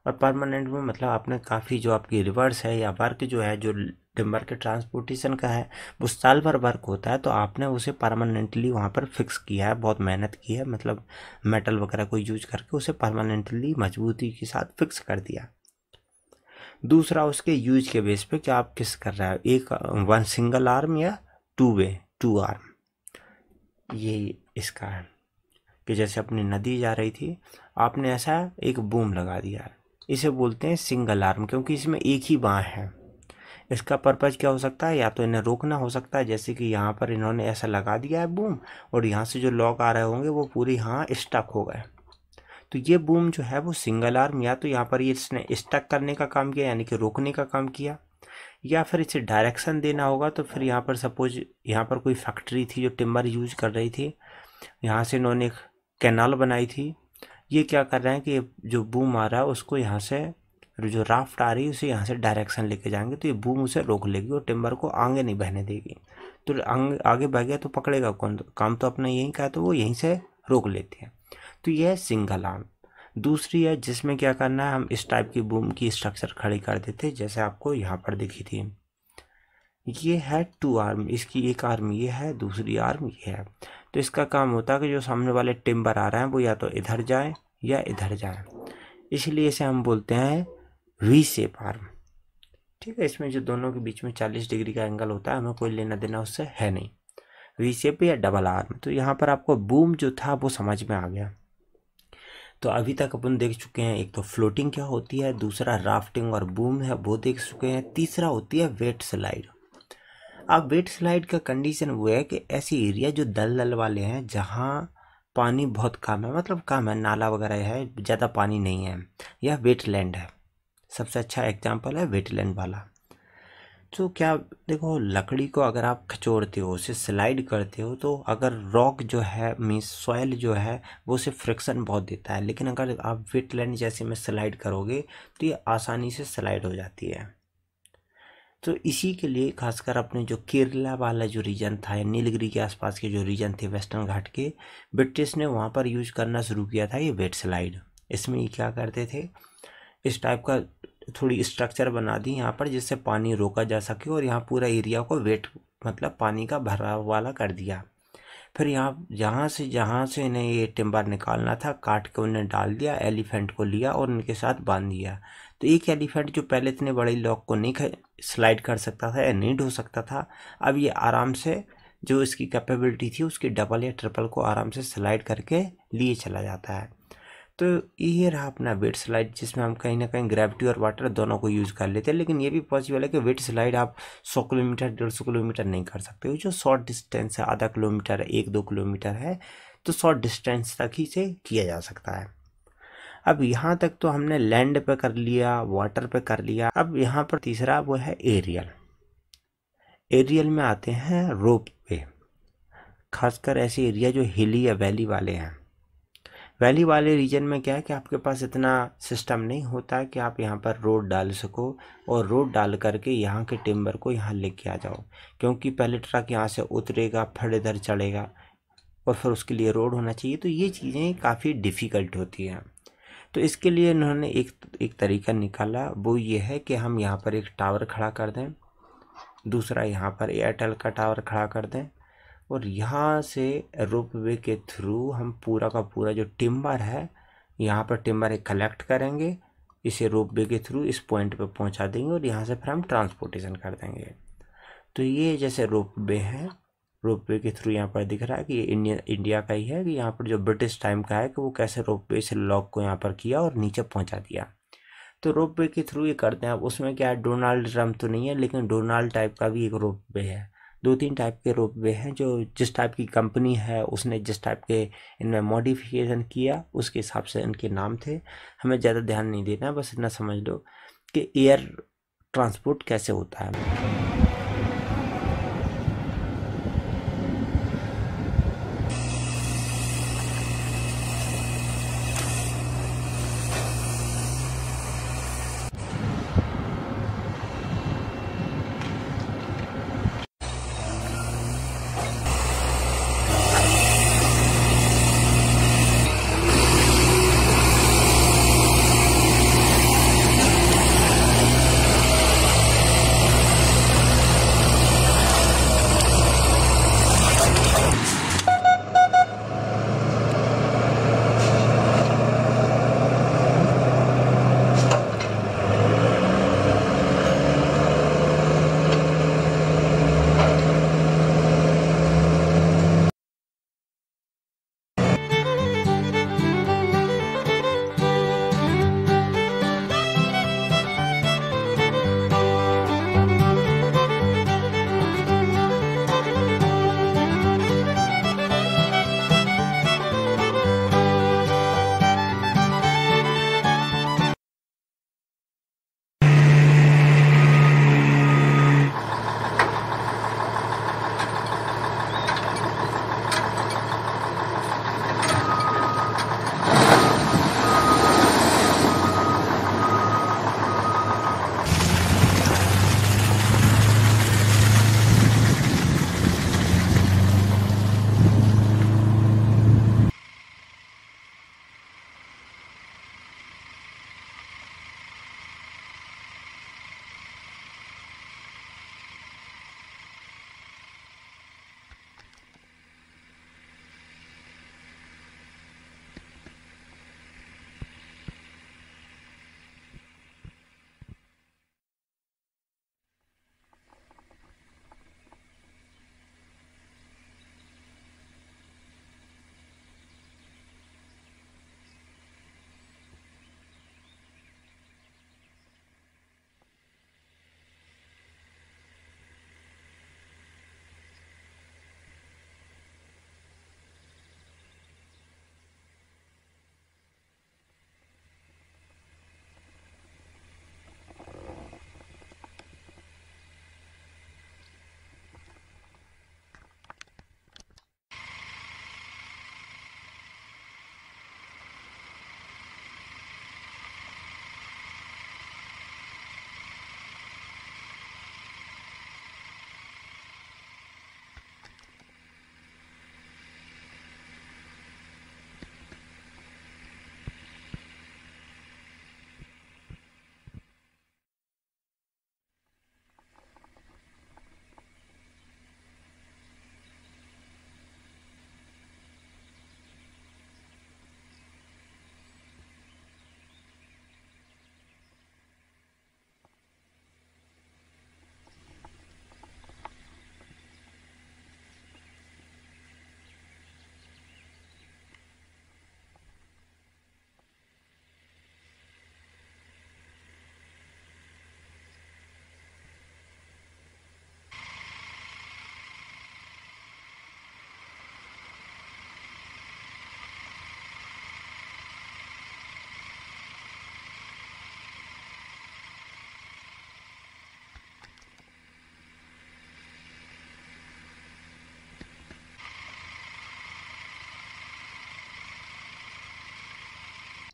और परमानेंट में मतलब आपने काफ़ी जो आपकी रिवर्स है या वर्क जो है जो टिम्बर के ट्रांसपोर्टेशन का है वो साल भर वर्क होता है तो आपने उसे परमानेंटली वहाँ पर फिक्स किया है बहुत मेहनत की है मतलब मेटल वगैरह को यूज करके उसे परमानेंटली मजबूती के साथ फिक्स कर दिया दूसरा उसके यूज के बेस पे कि आप किस कर रहे हो एक वन सिंगल आर्म या टू वे टू आर्म ये इसका है कि जैसे अपनी नदी जा रही थी आपने ऐसा एक बूम लगा दिया है इसे बोलते हैं सिंगल आर्म क्योंकि इसमें एक ही बाँ है इसका पर्पज़ क्या हो सकता है या तो इन्हें रोकना हो सकता है जैसे कि यहाँ पर इन्होंने ऐसा लगा दिया है बूम और यहाँ से जो लॉक आ रहे होंगे वो पूरी यहाँ स्टक हो गए तो ये बूम जो है वो सिंगल आर्म या तो यहाँ पर ये इसने स्टक करने का काम किया यानी कि रोकने का काम किया या फिर इसे डायरेक्शन देना होगा तो फिर यहाँ पर सपोज यहाँ पर कोई फैक्ट्री थी जो टिम्बर यूज कर रही थी यहाँ से इन्होंने एक कैनाल बनाई थी ये क्या कर रहे हैं कि जो बूम आ रहा है उसको यहाँ से जो राफ्ट आ रही है उसे यहाँ से डायरेक्शन लेके जाएंगे तो ये बूम उसे रोक लेगी और टिम्बर को आगे नहीं बहने देगी तो आगे बह गया तो पकड़ेगा कौन तो काम तो अपना यहीं का है तो वो यहीं से रोक लेते हैं तो यह है सिंगल आर्म दूसरी है जिसमें क्या करना है हम इस टाइप की बूम की स्ट्रक्चर खड़ी कर देते जैसे आपको यहाँ पर दिखी थी ये है टू आर्म इसकी एक आर्म ये है दूसरी आर्म ये है तो इसका काम होता है कि जो सामने वाले टिम्बर आ रहे हैं वो या तो इधर जाए या इधर जाए इसलिए इसे हम बोलते हैं वी सेप आर्म ठीक है इसमें जो दोनों के बीच में चालीस डिग्री का एंगल होता है हमें कोई लेना देना उससे है नहीं वी सेप या डबल आर्म तो यहाँ पर आपको बूम जो था वो समझ में आ गया तो अभी तक अपन देख चुके हैं एक तो फ्लोटिंग क्या होती है दूसरा राफ्टिंग और बूम है वो देख चुके हैं तीसरा होती है वेट स्लाइड अब वेट स्लाइड का कंडीशन वो है कि ऐसे एरिया जो दल दल वाले हैं जहाँ पानी बहुत कम है मतलब कम है नाला वगैरह है ज़्यादा पानी नहीं है यह लैंड है सबसे अच्छा एग्जाम्पल है वेट लैंड वाला तो क्या देखो लकड़ी को अगर आप खचोड़ते हो उसे स्लाइड करते हो तो अगर रॉक जो है मीन सॉयल जो है वो उसे फ्रिक्शन बहुत देता है लेकिन अगर आप वेट लैंड जैसे में स्लाइड करोगे तो ये आसानी से स्लाइड हो जाती है तो इसी के लिए खासकर अपने जो केरला वाला जो रीजन था या नीलगिरी के आसपास के जो रीजन थे वेस्टर्न घाट के ब्रिटिश ने वहाँ पर यूज करना शुरू किया था ये वेट स्लाइड इसमें ये क्या करते थे इस टाइप का थोड़ी स्ट्रक्चर बना दी यहाँ पर जिससे पानी रोका जा सके और यहाँ पूरा एरिया को वेट मतलब पानी का भरा वाला कर दिया फिर यहाँ जहाँ से जहाँ से इन्हें ये टिम्बर निकालना था काट के उन्हें डाल दिया एलिफेंट को लिया और उनके साथ बांध दिया तो एक एलिफेंट जो पहले इतने बड़े लॉक को नहीं स्लाइड कर सकता था या नहीं ढो सकता था अब ये आराम से जो इसकी कैपेबिलिटी थी उसके डबल या ट्रिपल को आराम से स्लाइड करके लिए चला जाता है तो ये रहा अपना वेट स्लाइड जिसमें हम कहीं ना कहीं ग्रेविटी और वाटर दोनों को यूज़ कर लेते हैं लेकिन ये भी पॉसिबल है कि वेट स्लाइड आप 100 किलोमीटर डेढ़ सौ किलोमीटर नहीं कर सकते जो शॉर्ट डिस्टेंस है आधा किलोमीटर है एक दो किलोमीटर है तो शॉर्ट डिस्टेंस तक ही से किया जा सकता है अब यहाँ तक तो हमने लैंड पे कर लिया वाटर पे कर लिया अब यहाँ पर तीसरा वो है एरियल एरियल में आते हैं रोप वे खासकर ऐसे एरिया जो हिली या वैली वाले हैं वैली वाले रीजन में क्या है कि आपके पास इतना सिस्टम नहीं होता कि आप यहाँ पर रोड डाल सको और रोड डाल करके यहाँ के टिम्बर को यहाँ लेके आ जाओ क्योंकि पहले ट्रक यहाँ से उतरेगा फिर इधर चढ़ेगा और फिर उसके लिए रोड होना चाहिए तो ये चीज़ें काफ़ी डिफ़िकल्ट होती हैं तो इसके लिए इन्होंने एक एक तरीका निकाला वो ये है कि हम यहाँ पर एक टावर खड़ा कर दें दूसरा यहाँ पर एयरटेल का टावर खड़ा कर दें और यहाँ से रोप वे के थ्रू हम पूरा का पूरा जो टिम्बर है यहाँ पर टिम्बर एक कलेक्ट करेंगे इसे रोप वे के थ्रू इस पॉइंट पर पहुँचा देंगे और यहाँ से फिर हम ट्रांसपोर्टेशन कर देंगे तो ये जैसे रोप वे हैं रोप वे के थ्रू यहाँ पर दिख रहा है कि ये इंडिया का ही है कि यहाँ पर जो ब्रिटिश टाइम का है कि वो कैसे रोप वे से लॉक को यहाँ पर किया और नीचे पहुँचा दिया तो रोप वे के थ्रू ये करते हैं अब उसमें क्या है डोनाल्ड ट्रम्प तो नहीं है लेकिन डोनाल्ड टाइप का भी एक रोप वे है दो तीन टाइप के रोप वे हैं जो जिस टाइप की कंपनी है उसने जिस टाइप के इनमें मॉडिफिकेशन किया उसके हिसाब से इनके नाम थे हमें ज़्यादा ध्यान नहीं देना बस इतना समझ लो कि एयर ट्रांसपोर्ट कैसे होता है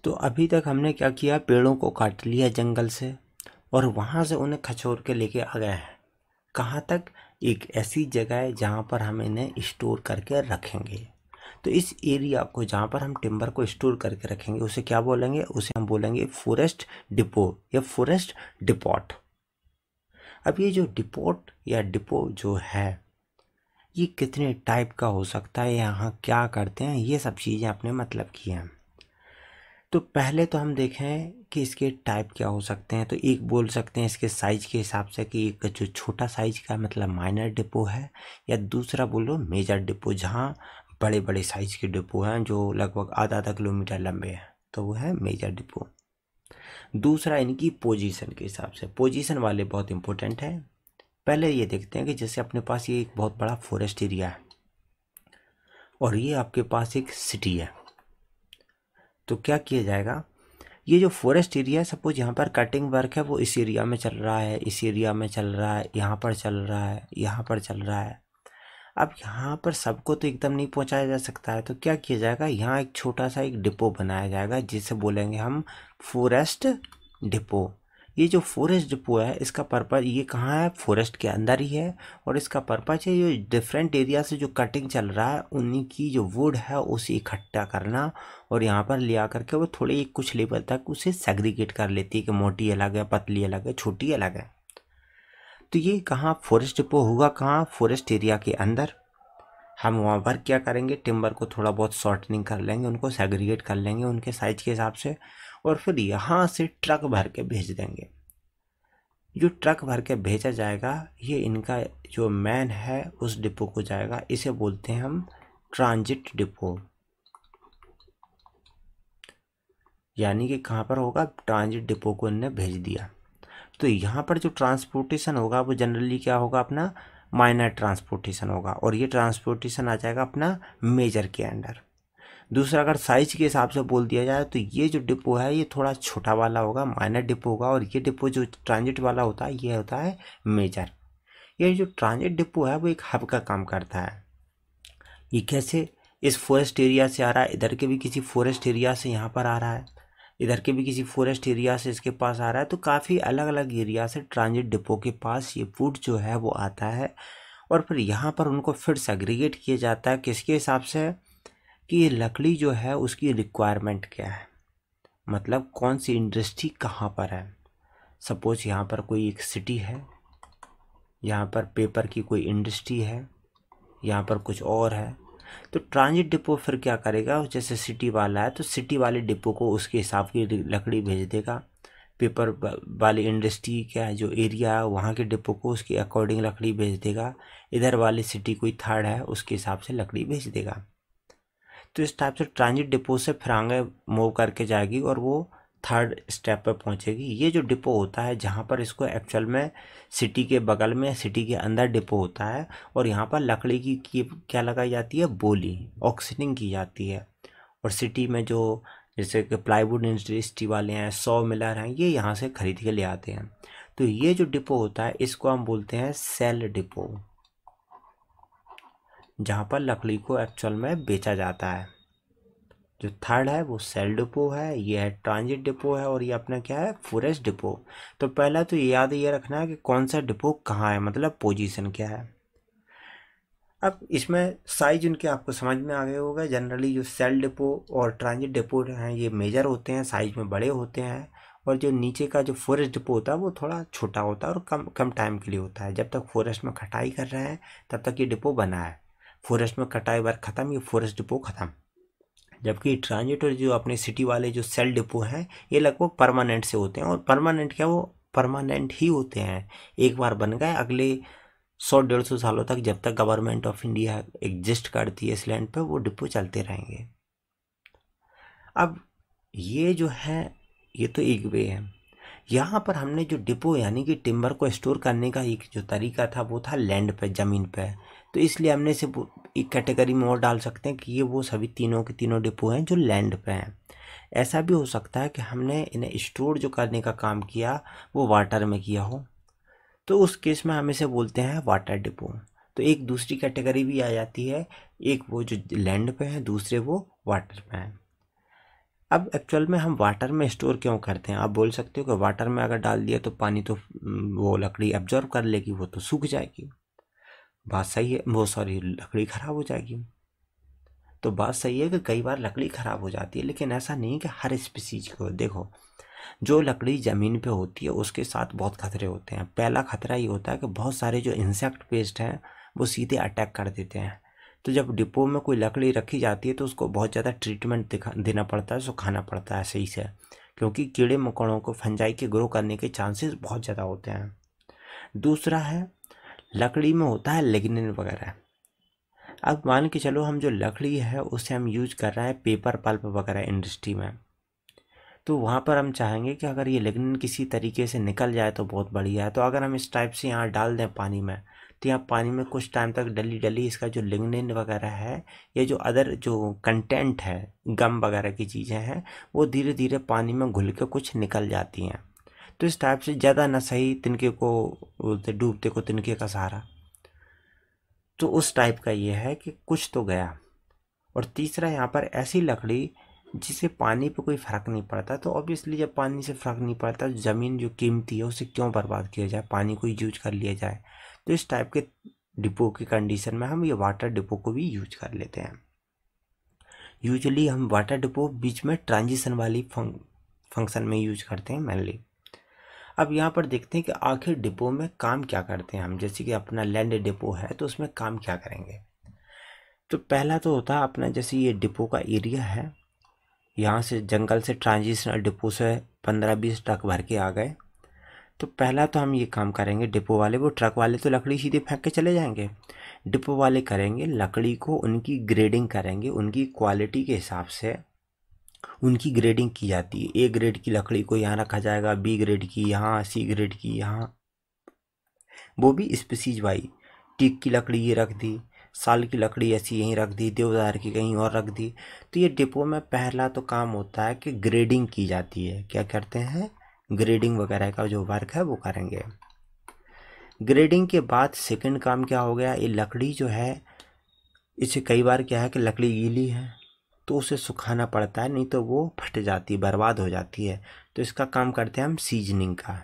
तो अभी तक हमने क्या किया पेड़ों को काट लिया जंगल से और वहाँ से उन्हें खछोर के लेके आ गए हैं कहाँ तक एक ऐसी जगह है जहाँ पर हम इन्हें स्टोर करके रखेंगे तो इस एरिया को जहाँ पर हम टिम्बर को स्टोर करके रखेंगे उसे क्या बोलेंगे उसे हम बोलेंगे फॉरेस्ट डिपो या फॉरेस्ट डिपोट अब ये जो डिपोट या डिपो जो है ये कितने टाइप का हो सकता है यहाँ क्या करते हैं ये सब चीज़ें अपने मतलब की हैं तो पहले तो हम देखें कि इसके टाइप क्या हो सकते हैं तो एक बोल सकते हैं इसके साइज़ के हिसाब से कि एक जो छोटा साइज़ का मतलब माइनर डिपो है या दूसरा बोलो मेजर डिपो जहाँ बड़े बड़े साइज़ के डिपो हैं जो लगभग आधा आधा किलोमीटर लंबे हैं तो वो है मेजर डिपो दूसरा इनकी पोजीशन के हिसाब से पोजीशन वाले बहुत इंपॉर्टेंट है पहले ये देखते हैं कि जैसे अपने पास ये एक बहुत बड़ा फॉरेस्ट एरिया है और ये आपके पास एक सिटी है तो क्या किया जाएगा ये जो फॉरेस्ट एरिया है सपोज यहाँ पर कटिंग वर्क है वो इस एरिया में चल रहा है इस एरिया में चल रहा है यहाँ पर चल रहा है यहाँ पर चल रहा है अब यहाँ पर सबको तो एकदम नहीं पहुँचाया जा सकता है तो क्या किया जाएगा यहाँ एक छोटा सा एक डिपो बनाया जाएगा जिसे बोलेंगे हम फॉरेस्ट डिपो ये जो फॉरेस्ट डिपो है इसका पर्पज़ ये कहाँ है फॉरेस्ट के अंदर ही है और इसका पर्पज़ है ये डिफरेंट एरिया से जो कटिंग चल रहा है उन्हीं की जो वुड है उसे इकट्ठा करना और यहाँ पर ले आकर के वो थोड़े एक कुछ लेवल तक उसे सेग्रीगेट कर लेती है कि मोटी अलग है पतली अलग है छोटी अलग है तो ये कहाँ फॉरेस्ट डिपो होगा कहाँ फॉरेस्ट एरिया के अंदर हम वहाँ पर क्या करेंगे टिम्बर को थोड़ा बहुत शॉर्टनिंग कर लेंगे उनको सेग्रीगेट कर लेंगे उनके साइज के हिसाब से और फिर यहाँ से ट्रक भर के भेज देंगे जो ट्रक भर के भेजा जाएगा ये इनका जो मैन है उस डिपो को जाएगा इसे बोलते हैं हम ट्रांजिट डिपो यानी कि कहाँ पर होगा ट्रांजिट डिपो को इनने भेज दिया तो यहाँ पर जो ट्रांसपोर्टेशन होगा वो जनरली क्या होगा अपना माइनर ट्रांसपोर्टेशन होगा और ये ट्रांसपोर्टेशन आ जाएगा अपना मेजर के अंडर दूसरा अगर साइज के हिसाब से बोल दिया जाए तो ये जो डिपो है ये थोड़ा छोटा वाला होगा माइनर डिपो होगा और ये डिपो जो ट्रांजिट वाला होता है ये होता है मेजर ये जो ट्रांजिट डिपो है वो एक हब का काम करता है ये कैसे इस फॉरेस्ट एरिया से आ रहा है इधर के भी किसी फॉरेस्ट एरिया से यहाँ पर आ रहा है इधर के भी किसी फॉरेस्ट एरिया से इसके पास आ रहा है तो काफ़ी अलग अलग एरिया से ट्रांजिट डिपो के पास ये फूड जो है वो आता है और फिर यहाँ पर उनको फिर सेग्रीगेट किया जाता है किसके हिसाब से कि लकड़ी जो है उसकी रिक्वायरमेंट क्या है मतलब कौन सी इंडस्ट्री कहाँ पर है सपोज़ यहाँ पर कोई एक सिटी है यहाँ पर पेपर की कोई इंडस्ट्री है यहाँ पर कुछ और है तो ट्रांजिट डिपो फिर क्या करेगा जैसे सिटी वाला है तो सिटी वाले डिपो को उसके हिसाब की लकड़ी भेज देगा पेपर वाली इंडस्ट्री का जो एरिया है वहाँ के डिपो को उसके अकॉर्डिंग लकड़ी भेज देगा इधर वाली सिटी कोई थर्ड है उसके हिसाब से लकड़ी भेज देगा तो इस टाइप से ट्रांजिट डिपो से फिरांगे मूव करके जाएगी और वो थर्ड स्टेप पर पहुंचेगी ये जो डिपो होता है जहाँ पर इसको एक्चुअल में सिटी के बगल में सिटी के अंदर डिपो होता है और यहाँ पर लकड़ी की, की क्या लगाई जाती है बोली ऑक्सीजनिंग की जाती है और सिटी में जो जैसे कि प्लाईवुड इंडस्ट्री वाले हैं सौ मिलर हैं ये यहाँ से खरीद के ले आते हैं तो ये जो डिपो होता है इसको हम बोलते हैं सेल डिपो जहाँ पर लकड़ी को एक्चुअल में बेचा जाता है जो थर्ड है वो सेल डिपो है ये है ट्रांजिट डिपो है और ये अपना क्या है फॉरेस्ट डिपो तो पहला तो ये याद ये रखना है कि कौन सा डिपो कहाँ है मतलब पोजीशन क्या है अब इसमें साइज उनके आपको समझ में आ गए होगा जनरली जो सेल डिपो और ट्रांजिट डिपो हैं ये मेजर होते हैं साइज में बड़े होते हैं और जो नीचे का जो फॉरेस्ट डिपो होता है वो थोड़ा छोटा होता है और कम कम टाइम के लिए होता है जब तक फॉरेस्ट में खटाई कर रहे हैं तब तक ये डिपो बना है फॉरेस्ट में कटाई वर्क ख़त्म ये फॉरेस्ट डिपो ख़त्म जबकि ट्रांजिट और जो अपने सिटी वाले जो सेल डिपो हैं ये लगभग परमानेंट से होते हैं और परमानेंट क्या वो परमानेंट ही होते हैं एक बार बन गए अगले सौ डेढ़ सौ सालों तक जब तक गवर्नमेंट ऑफ इंडिया एग्जिस्ट करती है इस लैंड पर वो डिपो चलते रहेंगे अब ये जो है ये तो एक वे है यहाँ पर हमने जो डिपो यानी कि टिम्बर को स्टोर करने का एक जो तरीका था वो था लैंड पे ज़मीन पे तो इसलिए हमने इसे एक कैटेगरी में और डाल सकते हैं कि ये वो सभी तीनों के तीनों डिपो हैं जो लैंड पे हैं ऐसा भी हो सकता है कि हमने इन्हें स्टोर जो करने का काम किया वो वाटर में किया हो तो उस केस में हम इसे बोलते हैं वाटर डिपो तो एक दूसरी कैटेगरी भी आ जाती है एक वो जो लैंड पे है दूसरे वो वाटर पे हैं अब एक्चुअल में हम वाटर में स्टोर क्यों करते हैं आप बोल सकते हो कि वाटर में अगर डाल दिया तो पानी तो हम्म, वो लकड़ी एब्जॉर्व कर लेगी वो तो सूख जाएगी बात सही है वो सॉरी लकड़ी ख़राब हो जाएगी तो बात सही है कि कई बार लकड़ी ख़राब हो जाती है लेकिन ऐसा नहीं कि हर स्पीसीज को देखो जो लकड़ी ज़मीन पे होती है उसके साथ बहुत खतरे होते हैं पहला खतरा ये होता है कि बहुत सारे जो इंसेक्ट पेस्ट हैं वो सीधे अटैक कर देते हैं तो जब डिपो में कोई लकड़ी रखी जाती है तो उसको बहुत ज़्यादा ट्रीटमेंट दिखा देना पड़ता है उसको खाना पड़ता है सही से क्योंकि कीड़े मकोड़ों को फंजाई के ग्रो करने के चांसेस बहुत ज़्यादा होते हैं दूसरा है लकड़ी में होता है लेगनिन वगैरह अब मान के चलो हम जो लकड़ी है उसे हम यूज कर रहे हैं पेपर पल्प वगैरह इंडस्ट्री में तो वहाँ पर हम चाहेंगे कि अगर ये लेगनिन किसी तरीके से निकल जाए तो बहुत बढ़िया है तो अगर हम इस टाइप से यहाँ डाल दें पानी में तो यहाँ पानी में कुछ टाइम तक डली डली इसका जो लिग्निन वगैरह है या जो अदर जो कंटेंट है गम वगैरह की चीज़ें हैं वो धीरे धीरे पानी में घुल के कुछ निकल जाती हैं तो इस टाइप से ज़्यादा ना सही तिनके को डूबते को तिनके का सहारा तो उस टाइप का ये है कि कुछ तो गया और तीसरा यहाँ पर ऐसी लकड़ी जिसे पानी पे कोई फ़र्क नहीं पड़ता तो ऑब्वियसली जब पानी से फ़र्क नहीं पड़ता तो ज़मीन जो कीमती है उसे क्यों बर्बाद किया जाए पानी को यूज कर लिया जाए तो इस टाइप के डिपो की कंडीशन में हम ये वाटर डिपो को भी यूज कर लेते हैं यूजली हम वाटर डिपो बीच में ट्रांजिशन वाली फंक्शन में यूज करते हैं मेनली अब यहाँ पर देखते हैं कि आखिर डिपो में काम क्या करते हैं हम जैसे कि अपना लैंड डिपो है तो उसमें काम क्या करेंगे तो पहला तो होता है अपना जैसे ये डिपो का एरिया है यहाँ से जंगल से ट्रांजिशनल डिपो से पंद्रह बीस ट्रक भर के आ गए तो पहला तो हम ये काम करेंगे डिपो वाले वो ट्रक वाले तो लकड़ी सीधे फेंक के चले जाएंगे डिपो वाले करेंगे लकड़ी को उनकी ग्रेडिंग करेंगे उनकी क्वालिटी के हिसाब से उनकी ग्रेडिंग की जाती है ए ग्रेड की लकड़ी को यहाँ रखा जाएगा बी ग्रेड की यहाँ सी ग्रेड की यहाँ वो भी स्पीसीज वाई टिक की लकड़ी ये रख दी साल की लकड़ी ऐसी यहीं रख दी देवदार की कहीं और रख दी तो ये डिपो में पहला तो काम होता है कि ग्रेडिंग की जाती है क्या करते हैं ग्रेडिंग वगैरह का जो वर्क है वो करेंगे ग्रेडिंग के बाद सेकंड काम क्या हो गया ये लकड़ी जो है इसे कई बार क्या है कि लकड़ी गीली है तो उसे सुखाना पड़ता है नहीं तो वो फट जाती है बर्बाद हो जाती है तो इसका काम करते हैं हम सीजनिंग का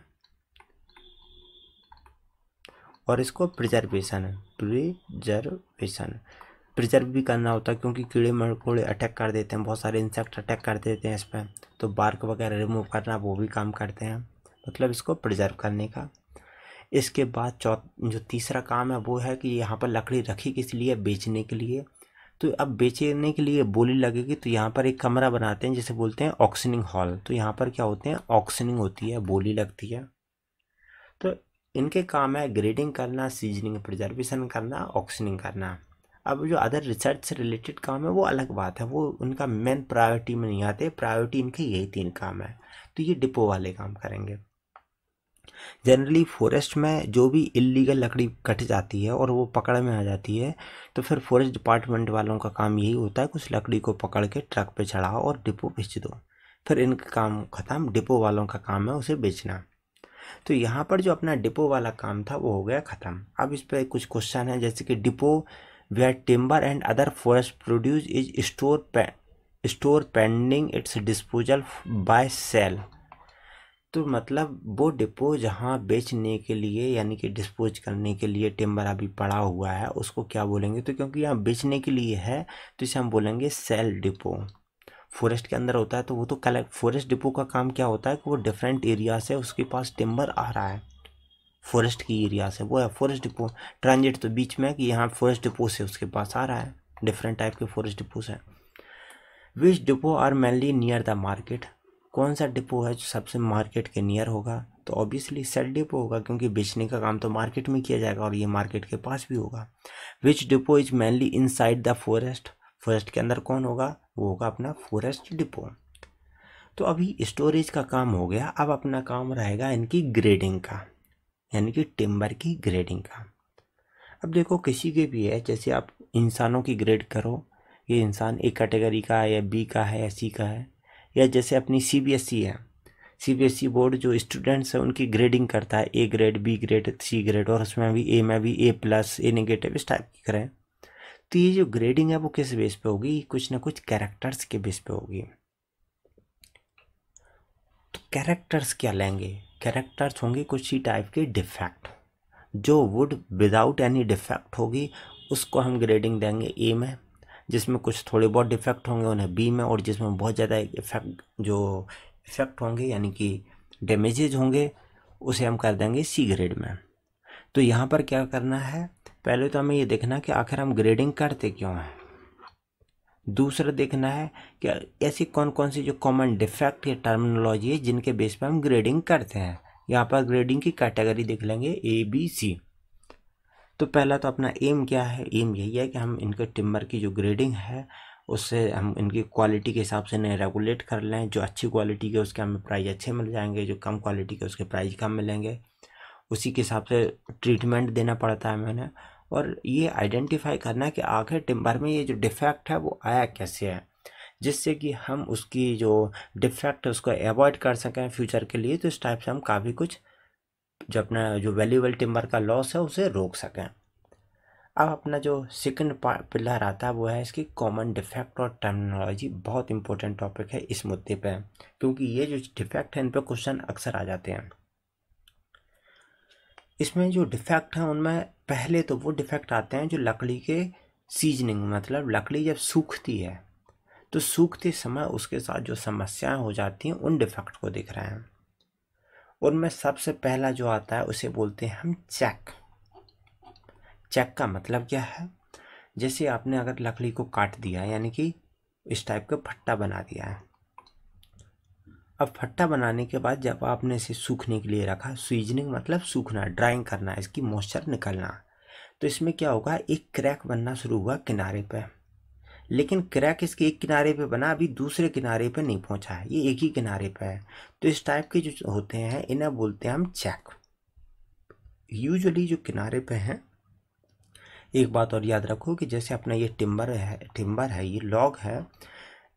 और इसको प्रिजर्वेशन प्रिजर्वेशन प्रिजर्व भी करना होता है क्योंकि कीड़े मकोड़े अटैक कर देते हैं बहुत सारे इंसेक्ट अटैक कर देते हैं इस पर तो बार्क वगैरह रिमूव करना वो भी काम करते हैं मतलब इसको प्रिजर्व करने का इसके बाद चौथ जो तीसरा काम है वो है कि यहाँ पर लकड़ी रखी किस लिए बेचने के लिए तो अब बेचने के लिए बोली लगेगी तो यहाँ पर एक कमरा बनाते हैं जिसे बोलते हैं ऑक्शनिंग हॉल तो यहाँ पर क्या होते हैं ऑक्शनिंग होती है बोली लगती है तो इनके काम है ग्रेडिंग करना सीजनिंग प्रिजर्वेशन करना ऑक्शनिंग करना अब जो अदर रिसर्च से रिलेटेड काम है वो अलग बात है वो उनका मेन प्रायोरिटी में नहीं आते प्रायोरिटी इनके यही तीन काम है तो ये डिपो वाले काम करेंगे जनरली फॉरेस्ट में जो भी इलीगल लकड़ी कट जाती है और वो पकड़ में आ जाती है तो फिर फॉरेस्ट डिपार्टमेंट वालों का काम यही होता है कुछ लकड़ी को पकड़ के ट्रक पे चढ़ाओ और डिपो बेच दो फिर इनका काम ख़त्म डिपो वालों का काम है उसे बेचना तो यहाँ पर जो अपना डिपो वाला काम था वो हो गया ख़त्म अब इस पर कुछ क्वेश्चन है जैसे कि depot where timber and other forest produce is stored store pending its disposal by sale तो मतलब वो डिपो जहाँ बेचने के लिए यानी कि डिस्पोज करने के लिए टिम्बर अभी पड़ा हुआ है उसको क्या बोलेंगे तो क्योंकि यहाँ बेचने के लिए है तो इसे हम बोलेंगे सेल डिपो फॉरेस्ट के अंदर होता है तो वो तो कलेक्ट फॉरेस्ट डिपो का काम क्या होता है कि वो डिफरेंट एरिया से उसके पास टिम्बर आ रहा है फॉरेस्ट की एरिया से वो है फॉरेस्ट डिपो ट्रांजिट तो बीच में है कि यहाँ फॉरेस्ट डिपो से उसके पास आ रहा है डिफरेंट टाइप के फॉरेस्ट डिपोज हैं which depot are mainly near the market कौन सा डिपो है जो सबसे मार्केट के नियर होगा तो ऑब्वियसली सेट डिपो होगा क्योंकि बेचने का काम तो मार्केट में किया जाएगा और ये मार्केट के पास भी होगा which depot is mainly inside the forest forest के अंदर कौन होगा वो होगा अपना फॉरेस्ट डिपो तो अभी स्टोरेज का काम हो गया अब अपना काम रहेगा इनकी ग्रेडिंग का यानी कि टिम्बर की ग्रेडिंग का अब देखो किसी के भी है जैसे आप इंसानों की ग्रेड करो ये इंसान ए कैटेगरी का है या बी का है या सी का है या जैसे अपनी सी बी एस ई है C B S E board जो स्टूडेंट्स हैं उनकी ग्रेडिंग करता है A grade B grade C grade और उसमें भी ए में भी ए प्लस ए नेगेटिव इस टाइप की करें तो ये जो ग्रेडिंग है वो किस बेस पे होगी कुछ ना कुछ कैरेक्टर्स के बेस पे होगी तो कैरेक्टर्स क्या लेंगे कैरेक्टर्स होंगे कुछ ही टाइप के डिफेक्ट जो वुड विदाउट एनी डिफेक्ट होगी उसको हम ग्रेडिंग देंगे ए में जिसमें कुछ थोड़े बहुत डिफेक्ट होंगे उन्हें बी में और जिसमें बहुत ज़्यादा इफेक्ट जो इफेक्ट होंगे यानी कि डैमेजेज होंगे उसे हम कर देंगे सी ग्रेड में तो यहाँ पर क्या करना है पहले तो हमें ये देखना कि आखिर हम ग्रेडिंग करते क्यों हैं दूसरा देखना है कि ऐसी कौन कौन सी जो कॉमन डिफेक्ट या टर्मिनोलॉजी है जिनके बेस पर हम ग्रेडिंग करते हैं यहाँ पर ग्रेडिंग की कैटेगरी देख लेंगे ए बी सी तो पहला तो अपना एम क्या है एम यही है कि हम इनके टिम्बर की जो ग्रेडिंग है उससे हम इनकी क्वालिटी के हिसाब से इन्हें रेगुलेट कर लें जो अच्छी क्वालिटी के उसके हमें प्राइस अच्छे मिल जाएंगे जो कम क्वालिटी के उसके प्राइस कम मिलेंगे उसी के हिसाब से ट्रीटमेंट देना पड़ता है हमें और ये आइडेंटिफाई करना कि आखिर टिम्बर में ये जो डिफेक्ट है वो आया कैसे है जिससे कि हम उसकी जो डिफेक्ट है उसको अवॉइड कर सकें फ्यूचर के लिए तो इस टाइप से हम काफ़ी कुछ जो अपना जो वैल्यूबल टिम्बर का लॉस है उसे रोक सकें अब अपना जो सेकंड पिलर आता है वो है इसकी कॉमन डिफेक्ट और टर्मिनोलॉजी बहुत इंपॉर्टेंट टॉपिक है इस मुद्दे पे क्योंकि ये जो डिफेक्ट है इन पर क्वेश्चन अक्सर आ जाते हैं इसमें जो डिफेक्ट हैं उनमें पहले तो वो डिफेक्ट आते हैं जो लकड़ी के सीजनिंग मतलब लकड़ी जब सूखती है तो सूखते समय उसके साथ जो समस्याएं हो जाती हैं उन डिफेक्ट को दिख रहे हैं उनमें सबसे पहला जो आता है उसे बोलते हैं हम चेक चेक का मतलब क्या है जैसे आपने अगर लकड़ी को काट दिया यानी कि इस टाइप का फट्टा बना दिया है अब फट्टा बनाने के बाद जब आपने इसे सूखने के लिए रखा स्वीजनिंग मतलब सूखना ड्राइंग करना इसकी मॉइस्चर निकलना तो इसमें क्या होगा एक क्रैक बनना शुरू हुआ किनारे पर लेकिन क्रैक इसके एक किनारे पे बना अभी दूसरे किनारे पे नहीं पहुंचा है ये एक ही किनारे पे है तो इस टाइप के जो होते हैं इन्हें बोलते हैं हम चेक यूजुअली जो किनारे पे हैं एक बात और याद रखो कि जैसे अपना ये टिम्बर है टिम्बर है ये लॉग है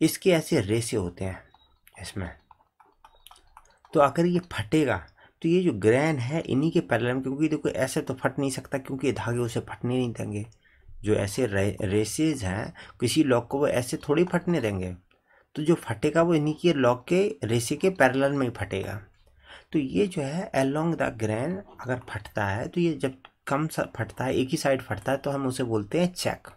इसके ऐसे रेसे होते हैं इसमें तो अगर ये फटेगा तो ये जो ग्रैन है इन्हीं के पैरल में क्योंकि देखो ऐसे तो फट नहीं सकता क्योंकि ये धागे उसे फटने नहीं देंगे जो ऐसे रेसेज हैं किसी लॉक को वो ऐसे थोड़ी फटने देंगे तो जो फटेगा वो इन्हीं के लॉक के रेसे के पैरल में ही फटेगा तो ये जो है एलोंग द ग्रैन अगर फटता है तो ये जब कम फटता है एक ही साइड फटता है तो हम उसे बोलते हैं चेक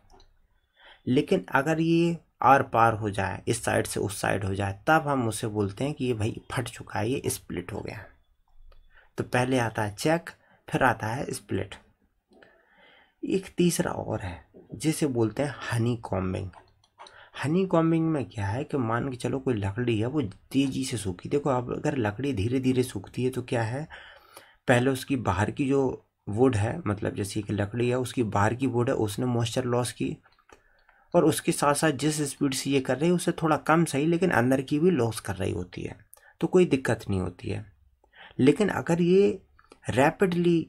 लेकिन अगर ये आर पार हो जाए इस साइड से उस साइड हो जाए तब हम उसे बोलते हैं कि ये भाई फट चुका है ये स्प्लिट हो गया तो पहले आता है चेक फिर आता है स्प्लिट एक तीसरा और है जिसे बोलते हैं हनी कॉम्बिंग हनी कॉम्बिंग में क्या है कि मान के चलो कोई लकड़ी है वो तेज़ी से सूखी देखो अब अगर लकड़ी धीरे धीरे सूखती है तो क्या है पहले उसकी बाहर की जो वुड है मतलब जैसे कि लकड़ी है उसकी बाहर की वुड है उसने मॉइस्चर लॉस की और उसके साथ साथ जिस स्पीड से ये कर रही है उससे थोड़ा कम सही लेकिन अंदर की भी लॉस कर रही होती है तो कोई दिक्कत नहीं होती है लेकिन अगर ये रैपिडली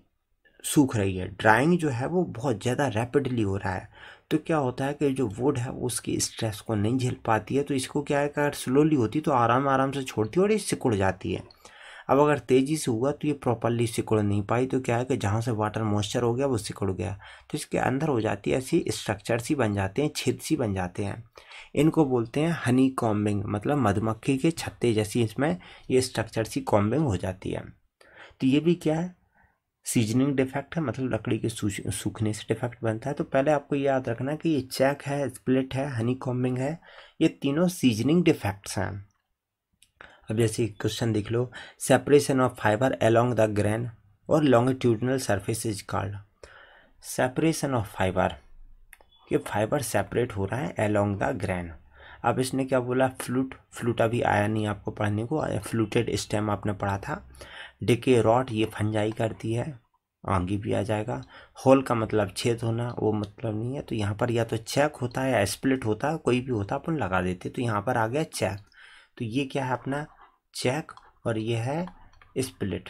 सूख रही है ड्राइंग जो है वो बहुत ज़्यादा रैपिडली हो रहा है तो क्या होता है कि जो वुड है वो उसकी स्ट्रेस को नहीं झेल पाती है तो इसको क्या है अगर स्लोली होती तो आराम आराम से छोड़ती है और ये सिकुड़ जाती है अब अगर तेज़ी से हुआ तो ये प्रॉपरली सिकुड़ नहीं पाई तो क्या है कि जहाँ से वाटर मॉइस्चर हो गया वो सिकुड़ गया तो इसके अंदर हो जाती है ऐसी स्ट्रक्चर सी बन जाते हैं छेद सी बन जाते हैं इनको बोलते हैं हनी कॉम्बिंग मतलब मधुमक्खी के छत्ते जैसी इसमें ये स्ट्रक्चर सी कॉम्बिंग हो जाती है तो ये भी क्या है सीजनिंग डिफेक्ट है मतलब लकड़ी के सूखने से डिफेक्ट बनता है तो पहले आपको याद रखना कि ये चेक है स्प्लिट है हनी कॉम्बिंग है ये तीनों सीजनिंग डिफेक्ट्स हैं अब जैसे क्वेश्चन देख लो separation of fibre along the grain और longitudinal surface is called separation of fibre ये फाइबर सेपरेट हो रहा है अलोंग द ग्रैन अब इसने क्या बोला फ्लूट फ्लूट अभी आया नहीं आपको पढ़ने को फ्लूटेड स्टेम आपने पढ़ा था डिके रॉट ये फंजाई करती है आगे भी आ जाएगा होल का मतलब छेद होना वो मतलब नहीं है तो यहाँ पर या तो चेक होता है या स्प्लिट होता है कोई भी होता अपन लगा देते तो यहाँ पर आ गया चेक तो ये क्या है अपना चेक और ये है स्प्लिट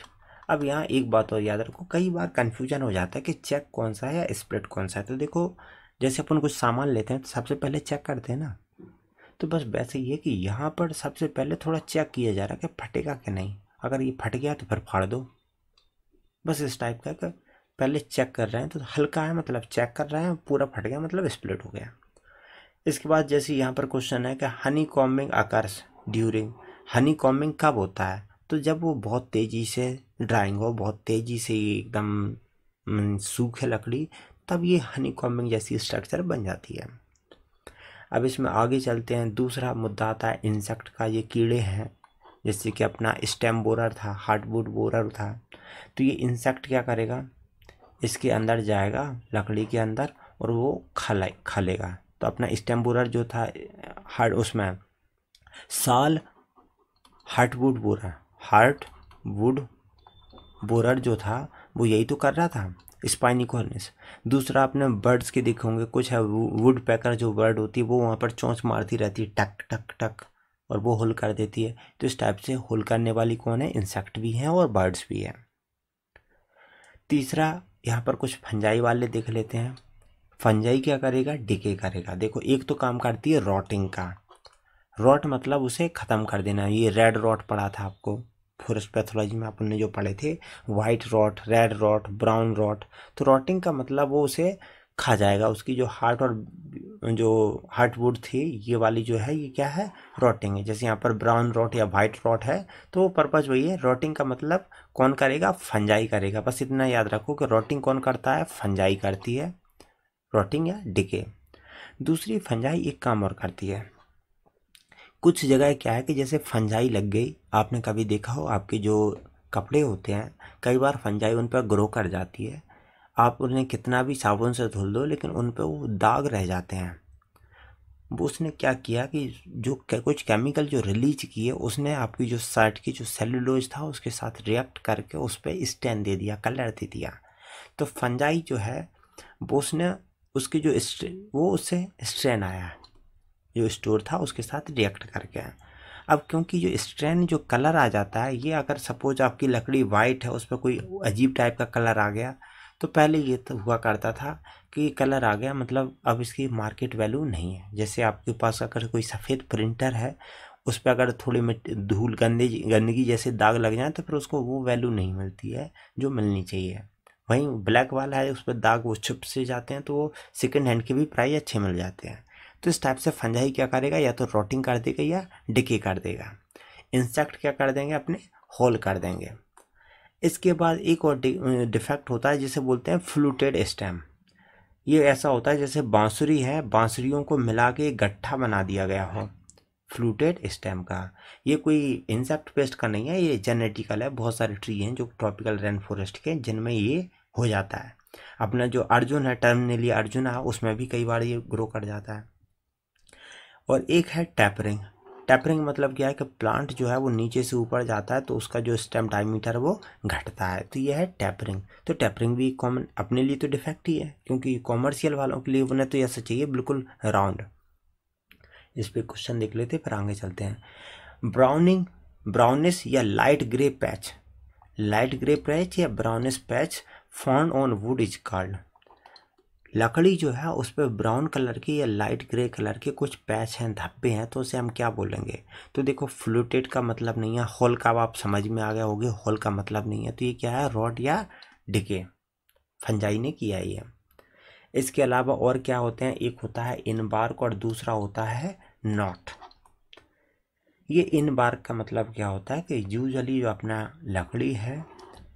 अब यहाँ एक बात और याद रखो कई बार कन्फ्यूजन हो जाता है कि चेक कौन सा है या स्प्लिट कौन सा है तो देखो जैसे अपन कुछ सामान लेते हैं तो सबसे पहले चेक करते हैं ना तो बस वैसे ही है कि यहाँ पर सबसे पहले थोड़ा चेक किया जा रहा है कि फटेगा कि नहीं अगर ये फट गया तो फिर फाड़ दो बस इस टाइप का पहले चेक कर रहे हैं तो हल्का है मतलब चेक कर रहे हैं पूरा फट गया मतलब स्प्लिट हो गया इसके बाद जैसे यहाँ पर क्वेश्चन है कि honey combing occurs during honey combing कब होता है तो जब वो बहुत तेज़ी से ड्राइंग हो बहुत तेज़ी से एकदम हम्म, सूखे लकड़ी तब ये हनी कॉम्बिंग जैसी स्ट्रक्चर बन जाती है अब इसमें आगे चलते हैं दूसरा मुद्दा आता है इंसेक्ट का ये कीड़े हैं जैसे कि अपना स्टेम बोरर था हार्डवुड बोरर था तो ये इंसेक्ट क्या करेगा इसके अंदर जाएगा लकड़ी के अंदर और वो खले खलेगा तो अपना स्टेम बोरर जो था हार्ड उसमें साल heartwood borer heart wood borer जो था वो यही तो कर रहा था स्पाइनी कॉर्निस दूसरा आपने बर्ड्स के देखे होंगे कुछ है वुड पैकर जो बर्ड होती है वो वहाँ पर चोंच मारती रहती है टक टक टक और वो होल कर देती है तो इस टाइप से होल करने वाली कौन है इंसेक्ट भी हैं और बर्ड्स भी हैं तीसरा यहाँ पर कुछ फंजाई वाले देख लेते हैं फंजाई क्या करेगा डिके करेगा देखो एक तो काम करती है रॉटिंग का रॉट मतलब उसे ख़त्म कर देना ये रेड रॉट पढ़ा था आपको फॉरेस्ट पैथोलॉजी में अपन ने जो पढ़े थे white rot red rot brown rot तो रॉटिंग का मतलब वो उसे खा जाएगा उसकी जो हार्ट और जो हार्टवुड थी ये वाली जो है ये क्या है रॉटिंग है जैसे यहाँ पर ब्राउन रॉट या वाइट रॉट है तो पर्पज़ वही है रॉटिंग का मतलब कौन करेगा फंजाई करेगा बस इतना याद रखो कि रॉटिंग कौन करता है फंजाई करती है रॉटिंग या डिके दूसरी फंजाई एक काम और करती है कुछ जगह क्या है कि जैसे फंजाई लग गई आपने कभी देखा हो आपके जो कपड़े होते हैं कई बार फंजाई उन पर ग्रो कर जाती है आप उन्हें कितना भी साबुन से धुल दो लेकिन उन पर वो दाग रह जाते हैं वो उसने क्या किया कि जो कुछ केमिकल जो रिलीज किए उसने आपकी जो शर्ट की जो सेलुलोज था उसके साथ रिएक्ट करके उस पर स्टैंड दे दिया कलर दे दिया तो फंजाई जो है वो उसने उसकी जो वो उससे स्ट्रेन आया जो स्टोर था उसके साथ रिएक्ट करके अब क्योंकि जो स्ट्रेन जो कलर आ जाता है ये अगर सपोज आपकी लकड़ी वाइट है उस पर कोई अजीब टाइप का कलर आ गया तो पहले ये तो हुआ करता था कि कलर आ गया मतलब अब इसकी मार्केट वैल्यू नहीं है जैसे आपके पास अगर कोई सफ़ेद प्रिंटर है उस पर अगर थोड़ी मिट्टी धूल गंदे गंदगी जैसे दाग लग जाए तो फिर उसको वो वैल्यू नहीं मिलती है जो मिलनी चाहिए वहीं ब्लैक वाला है उस पर दाग वो छुप से जाते हैं तो वो सेकेंड हैंड के भी प्राइस अच्छे मिल जाते हैं तो इस टाइप से फंजाई क्या करेगा या तो रोटिंग कर देगा या डिकी कर देगा इंसेक्ट क्या कर देंगे अपने होल कर देंगे इसके बाद एक और डिफेक्ट होता है जिसे बोलते हैं फ्लूटेड स्टेम ये ऐसा होता है जैसे बांसुरी है बांसुरियों को मिला के गट्ठा बना दिया गया हो फ्लूटेड स्टेम का ये कोई इंसेक्ट पेस्ट का नहीं है ये जेनेटिकल है बहुत सारे ट्री हैं जो ट्रॉपिकल रेन फॉरेस्ट के जिनमें ये हो जाता है अपना जो अर्जुन है टर्मिनली अर्जुन है उसमें भी कई बार ये ग्रो कर जाता है और एक है टैपरिंग टैपरिंग मतलब क्या है कि प्लांट जो है वो नीचे से ऊपर जाता है तो उसका जो स्टेम डायमीटर वो घटता है तो यह है टैपरिंग तो टैपरिंग भी कॉमन अपने लिए तो डिफेक्ट ही है क्योंकि कॉमर्शियल वालों के लिए उन्हें तो ऐसा चाहिए बिल्कुल राउंड इस पर क्वेश्चन देख लेते फिर आगे चलते हैं ब्राउनिंग ब्राउनिस या light grey patch light grey patch या brownish patch found on wood is called लकड़ी जो है उस पर ब्राउन कलर की या लाइट ग्रे कलर के कुछ पैच हैं धब्बे हैं तो उसे हम क्या बोलेंगे तो देखो फ्लूटेड का मतलब नहीं है होल का आप समझ में आ गए होगे होल का मतलब नहीं है तो ये क्या है रॉड या डिके फंजाई ने किया ये इसके अलावा और क्या होते हैं एक होता है इन बार्क और दूसरा होता है नॉट ये इन बार्क का मतलब क्या होता है कि यूजली जो अपना लकड़ी है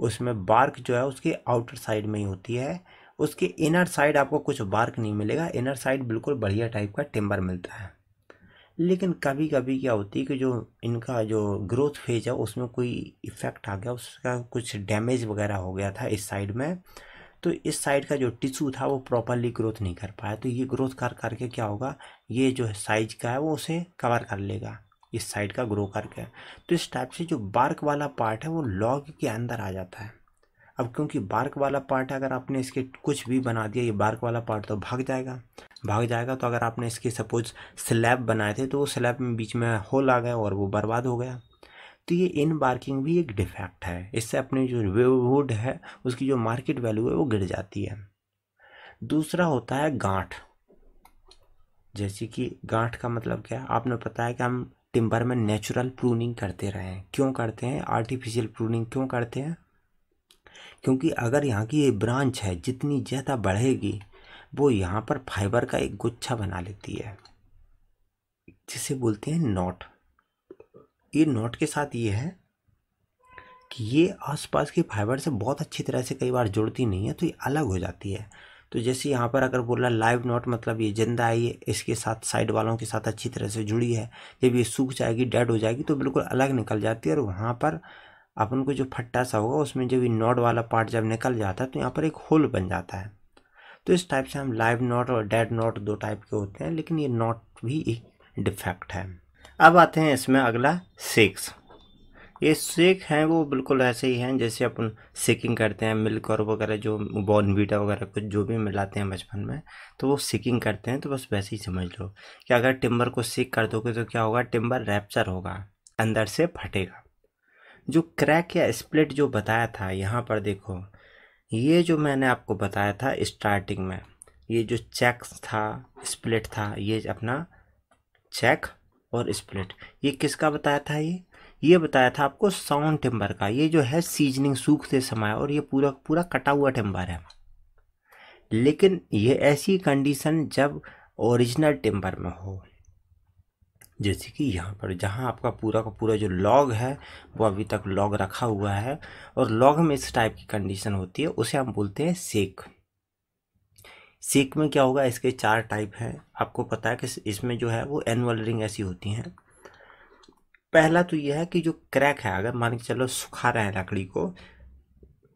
उसमें बार्क जो है उसके आउटर साइड में ही होती है उसके इनर साइड आपको कुछ बार्क नहीं मिलेगा इनर साइड बिल्कुल बढ़िया टाइप का टिम्बर मिलता है लेकिन कभी कभी क्या होती है कि जो इनका जो ग्रोथ फेज है उसमें कोई इफ़ेक्ट आ गया उसका कुछ डैमेज वगैरह हो गया था इस साइड में तो इस साइड का जो टिश्यू था वो प्रॉपरली ग्रोथ नहीं कर पाया तो ये ग्रोथ कर करके क्या होगा ये जो साइज का है वो उसे कवर कर लेगा इस साइड का ग्रो करके तो इस टाइप से जो बार्क वाला पार्ट है वो लॉग के अंदर आ जाता है अब क्योंकि बार्क वाला पार्ट है अगर आपने इसके कुछ भी बना दिया ये बार्क वाला पार्ट तो भाग जाएगा भाग जाएगा तो अगर आपने इसके सपोज स्लैब बनाए थे तो वो स्लैब में बीच में होल आ गया और वो बर्बाद हो गया तो ये इन बार्किंग भी एक डिफेक्ट है इससे अपनी जो वुड है उसकी जो मार्केट वैल्यू है वो गिर जाती है दूसरा होता है गांठ जैसे कि गांठ का मतलब क्या है आपने पता है कि हम टिम्बर में नेचुरल प्रूनिंग करते रहे हैं क्यों करते हैं आर्टिफिशियल प्रूनिंग क्यों करते हैं क्योंकि अगर यहाँ की ये ब्रांच है जितनी ज़्यादा बढ़ेगी वो यहाँ पर फाइबर का एक गुच्छा बना लेती है जिसे बोलते हैं नॉट ये नॉट के साथ ये है कि ये आसपास के फाइबर से बहुत अच्छी तरह से कई बार जुड़ती नहीं है तो ये अलग हो जाती है तो जैसे यहाँ पर अगर बोला लाइव नॉट मतलब ये जिंदा है ये इसके साथ साइड वालों के साथ अच्छी तरह से जुड़ी है जब ये सूख जाएगी डेड हो जाएगी तो बिल्कुल अलग निकल जाती है और वहाँ पर अपन को जो फट्टा सा होगा उसमें जब ये नॉट वाला पार्ट जब निकल जाता है तो यहाँ पर एक होल बन जाता है तो इस टाइप से हम लाइव नॉट और डेड नॉट दो टाइप के होते हैं लेकिन ये नॉट भी एक डिफेक्ट है अब आते हैं इसमें अगला सेक्स ये सेक हैं वो बिल्कुल ऐसे ही हैं जैसे अपन सेकिंग करते हैं मिल्क और वगैरह जो बॉर्नवीटा वगैरह कुछ जो भी मिलाते हैं बचपन में तो वो सेकिंग करते हैं तो बस वैसे ही समझ लो कि अगर टिम्बर को सेक कर दोगे तो क्या होगा टिम्बर रैप्चर होगा अंदर से फटेगा जो क्रैक या स्प्लिट जो बताया था यहाँ पर देखो ये जो मैंने आपको बताया था स्टार्टिंग में ये जो चेक था स्प्लिट था ये अपना चेक और स्प्लिट ये किसका बताया था ये ये बताया था आपको साउंड टिम्बर का ये जो है सीजनिंग सूखते समय और ये पूरा पूरा कटा हुआ टिम्बर है लेकिन ये ऐसी कंडीशन जब ओरिजिनल टिम्बर में हो जैसे कि यहाँ पर जहाँ आपका पूरा का पूरा जो लॉग है वो अभी तक लॉग रखा हुआ है और लॉग में इस टाइप की कंडीशन होती है उसे हम बोलते हैं सेक सेक में क्या होगा इसके चार टाइप हैं आपको पता है कि इसमें जो है वो एनुअल रिंग ऐसी होती हैं पहला तो यह है कि जो क्रैक है अगर मान के चलो सुखा रहे हैं लकड़ी को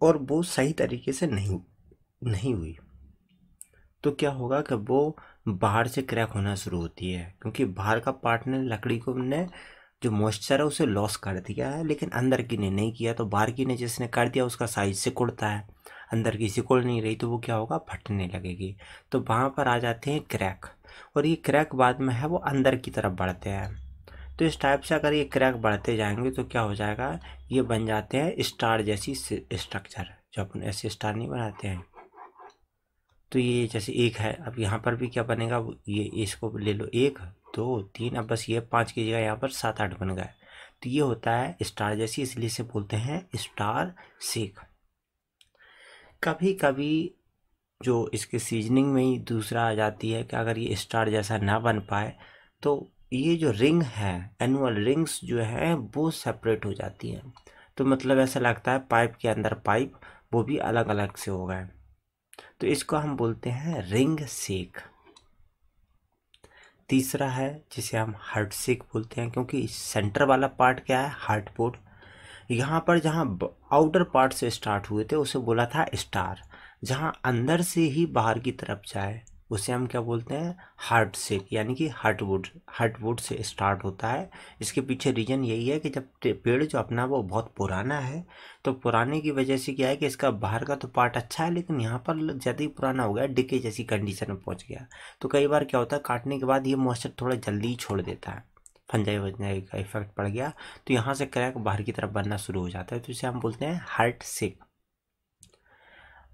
और वो सही तरीके से नहीं नहीं हुई तो क्या होगा कि वो बाहर से क्रैक होना शुरू होती है क्योंकि बाहर का पार्ट ने लकड़ी को ने जो मॉइस्चर है उसे लॉस कर दिया है लेकिन अंदर की ने नहीं किया तो बाहर की ने जिसने कर दिया उसका साइज सिकुड़ता है अंदर की सिकुड़ नहीं रही तो वो क्या होगा फटने लगेगी तो वहाँ पर आ जाते हैं क्रैक और ये क्रैक बाद में है वो अंदर की तरफ बढ़ते हैं तो इस टाइप से अगर ये क्रैक बढ़ते जाएंगे तो क्या हो जाएगा ये बन जाते हैं स्टार जैसी स्ट्रक्चर जो अपन ऐसे स्टार नहीं बनाते हैं तो ये जैसे एक है अब यहाँ पर भी क्या बनेगा ये इसको ले लो एक दो तीन अब बस ये पाँच की जगह यहाँ पर सात आठ बन गया तो ये होता है स्टार जैसी इसलिए से बोलते हैं स्टार सेक कभी कभी जो इसके सीजनिंग में ही दूसरा आ जाती है कि अगर ये स्टार जैसा ना बन पाए तो ये जो रिंग है एनुअल रिंग्स जो है वो सेपरेट हो जाती हैं तो मतलब ऐसा लगता है पाइप के अंदर पाइप वो भी अलग अलग से हो गए तो इसको हम बोलते हैं रिंग सेक तीसरा है जिसे हम हार्ट सेक बोलते हैं क्योंकि सेंटर वाला पार्ट क्या है हार्ट पोर्ट यहाँ पर जहाँ आउटर पार्ट से स्टार्ट हुए थे उसे बोला था स्टार जहाँ अंदर से ही बाहर की तरफ जाए उसे हम क्या बोलते हैं हार्ट सेक यानी कि हार्ट वुड हार्ट वुड से स्टार्ट होता है इसके पीछे रीज़न यही है कि जब पेड़ जो अपना वो बहुत पुराना है तो पुराने की वजह से क्या है कि इसका बाहर का तो पार्ट अच्छा है लेकिन यहाँ पर ज़्यादा ही पुराना हो गया डिके जैसी कंडीशन में पहुँच गया तो कई बार क्या होता है काटने के बाद ये मॉइस्चर थोड़ा जल्दी ही छोड़ देता है फंजाई वंजाई का इफेक्ट पड़ गया तो यहाँ से क्रैक बाहर की तरफ बनना शुरू हो जाता है तो इसे हम बोलते हैं हार्ट सेक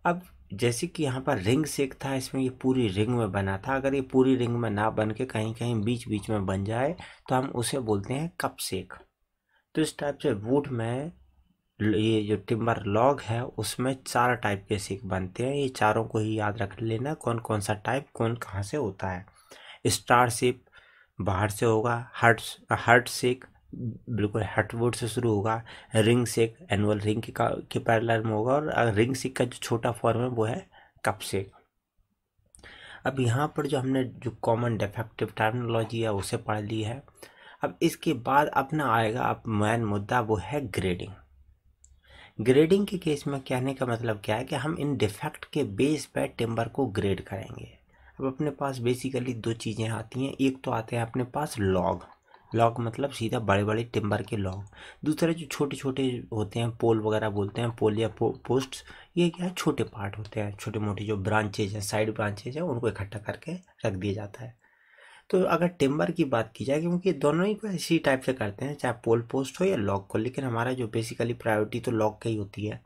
अब जैसे कि यहाँ पर रिंग सेक था इसमें ये पूरी रिंग में बना था अगर ये पूरी रिंग में ना बन के कहीं कहीं बीच बीच में बन जाए तो हम उसे बोलते हैं कप सेक तो इस टाइप से वुड में ये जो टिम्बर लॉग है उसमें चार टाइप के सेक बनते हैं ये चारों को ही याद रख लेना कौन कौन सा टाइप कौन कहाँ से होता है स्टार सेप बाहर से होगा हर्ट हर्ट सेक बिल्कुल हटवुड से शुरू होगा रिंग सेक एनुअल रिंग के, के पैरलर में होगा और रिंग सेक का जो छोटा फॉर्म है वो है कप सेक अब यहाँ पर जो हमने जो कॉमन डिफेक्टिव टर्मिनोलॉजी है उसे पढ़ ली है अब इसके बाद अपना आएगा अब मैन मुद्दा वो है ग्रेडिंग ग्रेडिंग के केस में कहने का मतलब क्या है कि हम इन डिफेक्ट के बेस पर टिम्बर को ग्रेड करेंगे अब अपने पास बेसिकली दो चीज़ें आती हैं एक तो आते हैं अपने पास लॉग लॉक मतलब सीधा बड़े बड़े टिम्बर के लॉक दूसरे जो छोटे छोटे होते हैं पोल वगैरह बोलते हैं पोल या पो, पोस्ट ये क्या है छोटे पार्ट होते हैं छोटे मोटे जो ब्रांचेज हैं साइड ब्रांचेज हैं उनको इकट्ठा करके रख दिया जाता है तो अगर टिम्बर की बात की जाए क्योंकि दोनों ही को इसी टाइप से करते हैं चाहे पोल पोस्ट हो या लॉक को लेकिन हमारा जो बेसिकली प्रायोरिटी तो लॉक का ही होती है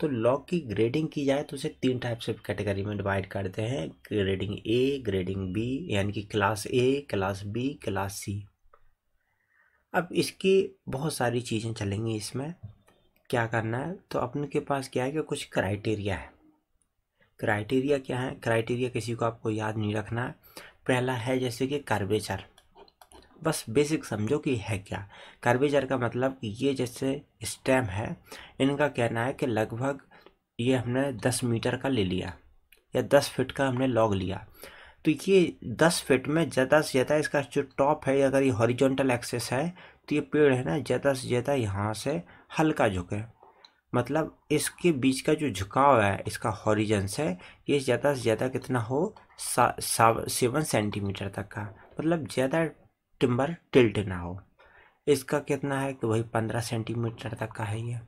तो लॉक की ग्रेडिंग की जाए तो उसे तीन टाइप से कैटेगरी में डिवाइड करते हैं ग्रेडिंग ए ग्रेडिंग बी यानी कि class A class B class C अब इसकी बहुत सारी चीज़ें चलेंगी इसमें क्या करना है तो अपने के पास क्या है कि कुछ क्राइटेरिया है क्राइटेरिया क्या है क्राइटेरिया किसी को आपको याद नहीं रखना है पहला है जैसे कि कर्वेचर बस बेसिक समझो कि है क्या कर्वेचर का मतलब ये जैसे स्टेम है इनका कहना है कि लगभग ये हमने दस मीटर का ले लिया या दस फिट का हमने लॉग लिया तो ये दस फीट में ज़्यादा से ज़्यादा इसका जो टॉप है अगर ये हॉरिजॉन्टल एक्सेस है तो ये पेड़ है ना ज़्यादा से ज़्यादा यहाँ से हल्का झुके मतलब इसके बीच का जो झुकाव है इसका हॉरिजन्स है ये ज़्यादा से ज़्यादा कितना हो सा, सेवन सेंटीमीटर तक का मतलब ज़्यादा टिम्बर टिल्ट ना हो इसका कितना है कि वही पंद्रह सेंटीमीटर तक का है ये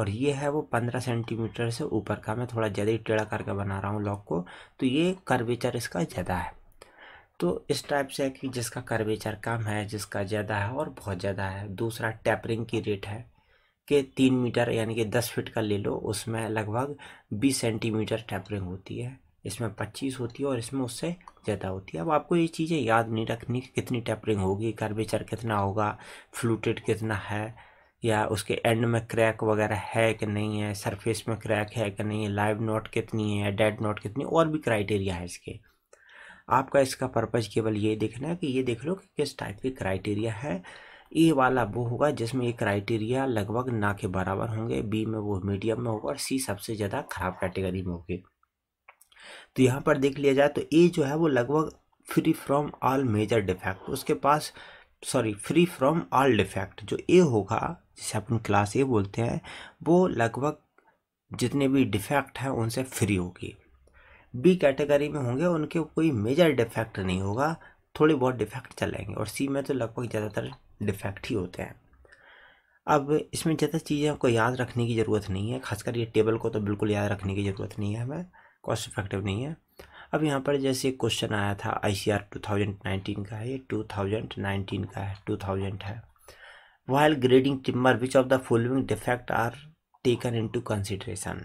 और ये है वो पंद्रह सेंटीमीटर से ऊपर का मैं थोड़ा ज़्यादा ही टेढ़ा करके बना रहा हूँ लॉक को तो ये कर्वेचर इसका ज़्यादा है तो इस टाइप से है कि जिसका कर्वेचर कम है जिसका ज़्यादा है और बहुत ज़्यादा है दूसरा टैपरिंग की रेट है कि तीन मीटर यानी कि दस फिट का ले लो उसमें लगभग बीस सेंटीमीटर टैपरिंग होती है इसमें पच्चीस होती है और इसमें उससे ज़्यादा होती है अब आपको ये चीज़ें याद नहीं रखनी कितनी टैपरिंग होगी कर्वेचर कितना होगा फ्लूटेड कितना है या उसके एंड में क्रैक वगैरह है कि नहीं है सरफेस में क्रैक है कि नहीं है लाइव नोट कितनी है डेड नोट कितनी और भी क्राइटेरिया है इसके आपका इसका पर्पज़ केवल ये देखना है कि ये देख लो कि किस टाइप के क्राइटेरिया है ए वाला वो होगा जिसमें ये क्राइटेरिया लगभग ना के बराबर होंगे बी में वो मीडियम में होगा और सी सबसे ज़्यादा ख़राब कैटेगरी में होगी तो यहाँ पर देख लिया जाए तो ए जो है वो लगभग free from all major defect उसके पास sorry free from all defect जो ए होगा जिसे अपन क्लास ए बोलते हैं वो लगभग जितने भी डिफेक्ट हैं उनसे फ्री होगी बी कैटेगरी में होंगे उनके कोई मेजर डिफेक्ट नहीं होगा थोड़े बहुत डिफेक्ट चलेंगे और सी में तो लगभग ज़्यादातर डिफेक्ट ही होते हैं अब इसमें ज़्यादा चीज़ें आपको याद रखने की ज़रूरत नहीं है खासकर ये टेबल को तो बिल्कुल याद रखने की ज़रूरत नहीं है हमें कॉस्ट इफेक्टिव नहीं है अब यहाँ पर जैसे क्वेश्चन आया था आईसीआर 2019 का है ये 2019 का है 2000 है while grading timber which of the following defect are taken into consideration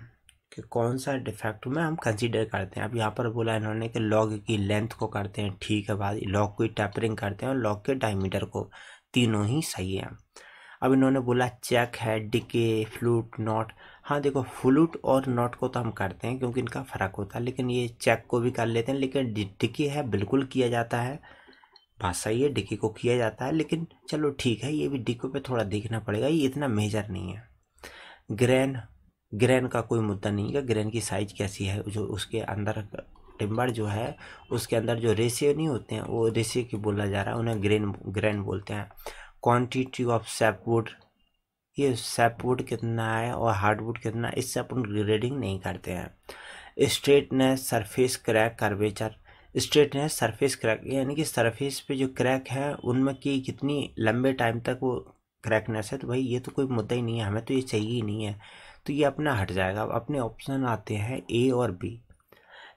कि कौन सा डिफेक्ट में हम कंसीडर करते हैं अब यहाँ पर बोला इन्होंने कि लॉग की लेंथ को करते हैं ठीक है बाद लॉग की टैपरिंग करते हैं और लॉग के डायमीटर को तीनों ही सही है अब इन्होंने बोला चेक है डिके फ्लूट नॉट हाँ देखो फ्लूट और नॉट को तो हम करते हैं क्योंकि इनका फ़र्क होता है लेकिन ये चेक को भी कर लेते हैं लेकिन डिक्की है बिल्कुल किया जाता है बात सही है डिक्की को किया जाता है लेकिन चलो ठीक है ये भी डिक्को पे थोड़ा देखना पड़ेगा ये इतना मेजर नहीं है ग्रैन ग्रैन का कोई मुद्दा नहीं है ग्रैन की साइज़ कैसी है जो उसके अंदर टिम्बर जो है उसके अंदर जो रेशियो नहीं होते हैं वो रेशियो की बोला जा रहा है उन्हें ग्रेन ग्रैन बोलते हैं क्वान्टिटी ऑफ सेपवुड ये सैपवुड कितना है और हार्डवुड कितना है इससे अपन ग्रेडिंग नहीं करते हैं straightness surface crack curvature straightness surface crack यानी कि सरफेस पे जो क्रैक है उनमें की कितनी लंबे टाइम तक वो क्रैकनेस है तो भाई ये तो कोई मुद्दा ही नहीं है हमें तो ये चाहिए ही नहीं है तो ये अपना हट जाएगा अब अपने ऑप्शन आते हैं ए और बी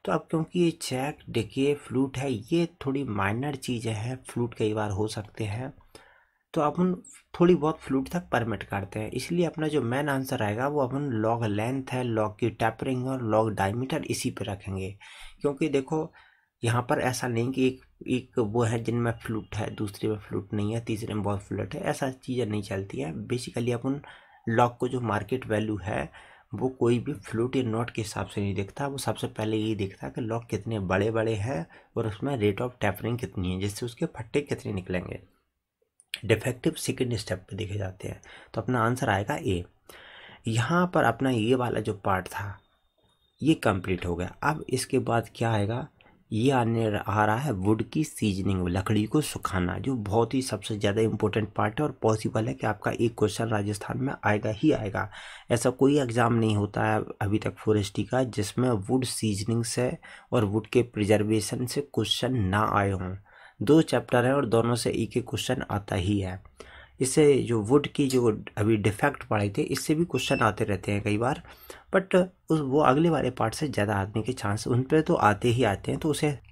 तो अब क्योंकि ये चेक डिके फ्लूट है ये थोड़ी माइनर चीज़ें हैं फ्लूट कई बार हो सकते हैं तो अपन थोड़ी बहुत फ्लूट तक परमिट करते हैं इसलिए अपना जो मेन आंसर आएगा वो अपन लॉग लेंथ है लॉग की टैपरिंग और लॉग डायमीटर इसी पे रखेंगे क्योंकि देखो यहाँ पर ऐसा नहीं कि एक एक वो है जिनमें फ्लूट है दूसरे में फ्लूट नहीं है तीसरे में बहुत फ्लूट है ऐसा चीज़ें नहीं चलती हैं बेसिकली अपन लॉक को जो मार्केट वैल्यू है वो कोई भी फ्लूट या नोट के हिसाब से नहीं देखता वो सबसे पहले यही देखता है कि लॉक कितने बड़े बड़े हैं और उसमें रेट ऑफ टैपरिंग कितनी है जिससे उसके फट्टे कितने निकलेंगे डिफेक्टिव सेकेंड स्टेप पे देखे जाते हैं तो अपना आंसर आएगा ए यहाँ पर अपना ये वाला जो पार्ट था ये कंप्लीट हो गया अब इसके बाद क्या आएगा ये आने आ रहा है वुड की सीजनिंग लकड़ी को सुखाना जो बहुत ही सबसे ज़्यादा इम्पोर्टेंट पार्ट है और पॉसिबल है कि आपका एक क्वेश्चन राजस्थान में आएगा ही आएगा ऐसा कोई एग्ज़ाम नहीं होता है अभी तक फॉरेस्टी का जिसमें वुड सीजनिंग से और वुड के प्रिजर्वेशन से क्वेश्चन ना आए हों दो चैप्टर हैं और दोनों से एक ही क्वेश्चन आता ही है इससे जो वुड की जो अभी डिफेक्ट पढ़ाई थी इससे भी क्वेश्चन आते रहते हैं कई बार बट उस वो अगले वाले पार्ट से ज़्यादा आने के चांस उन पर तो आते ही आते हैं तो उसे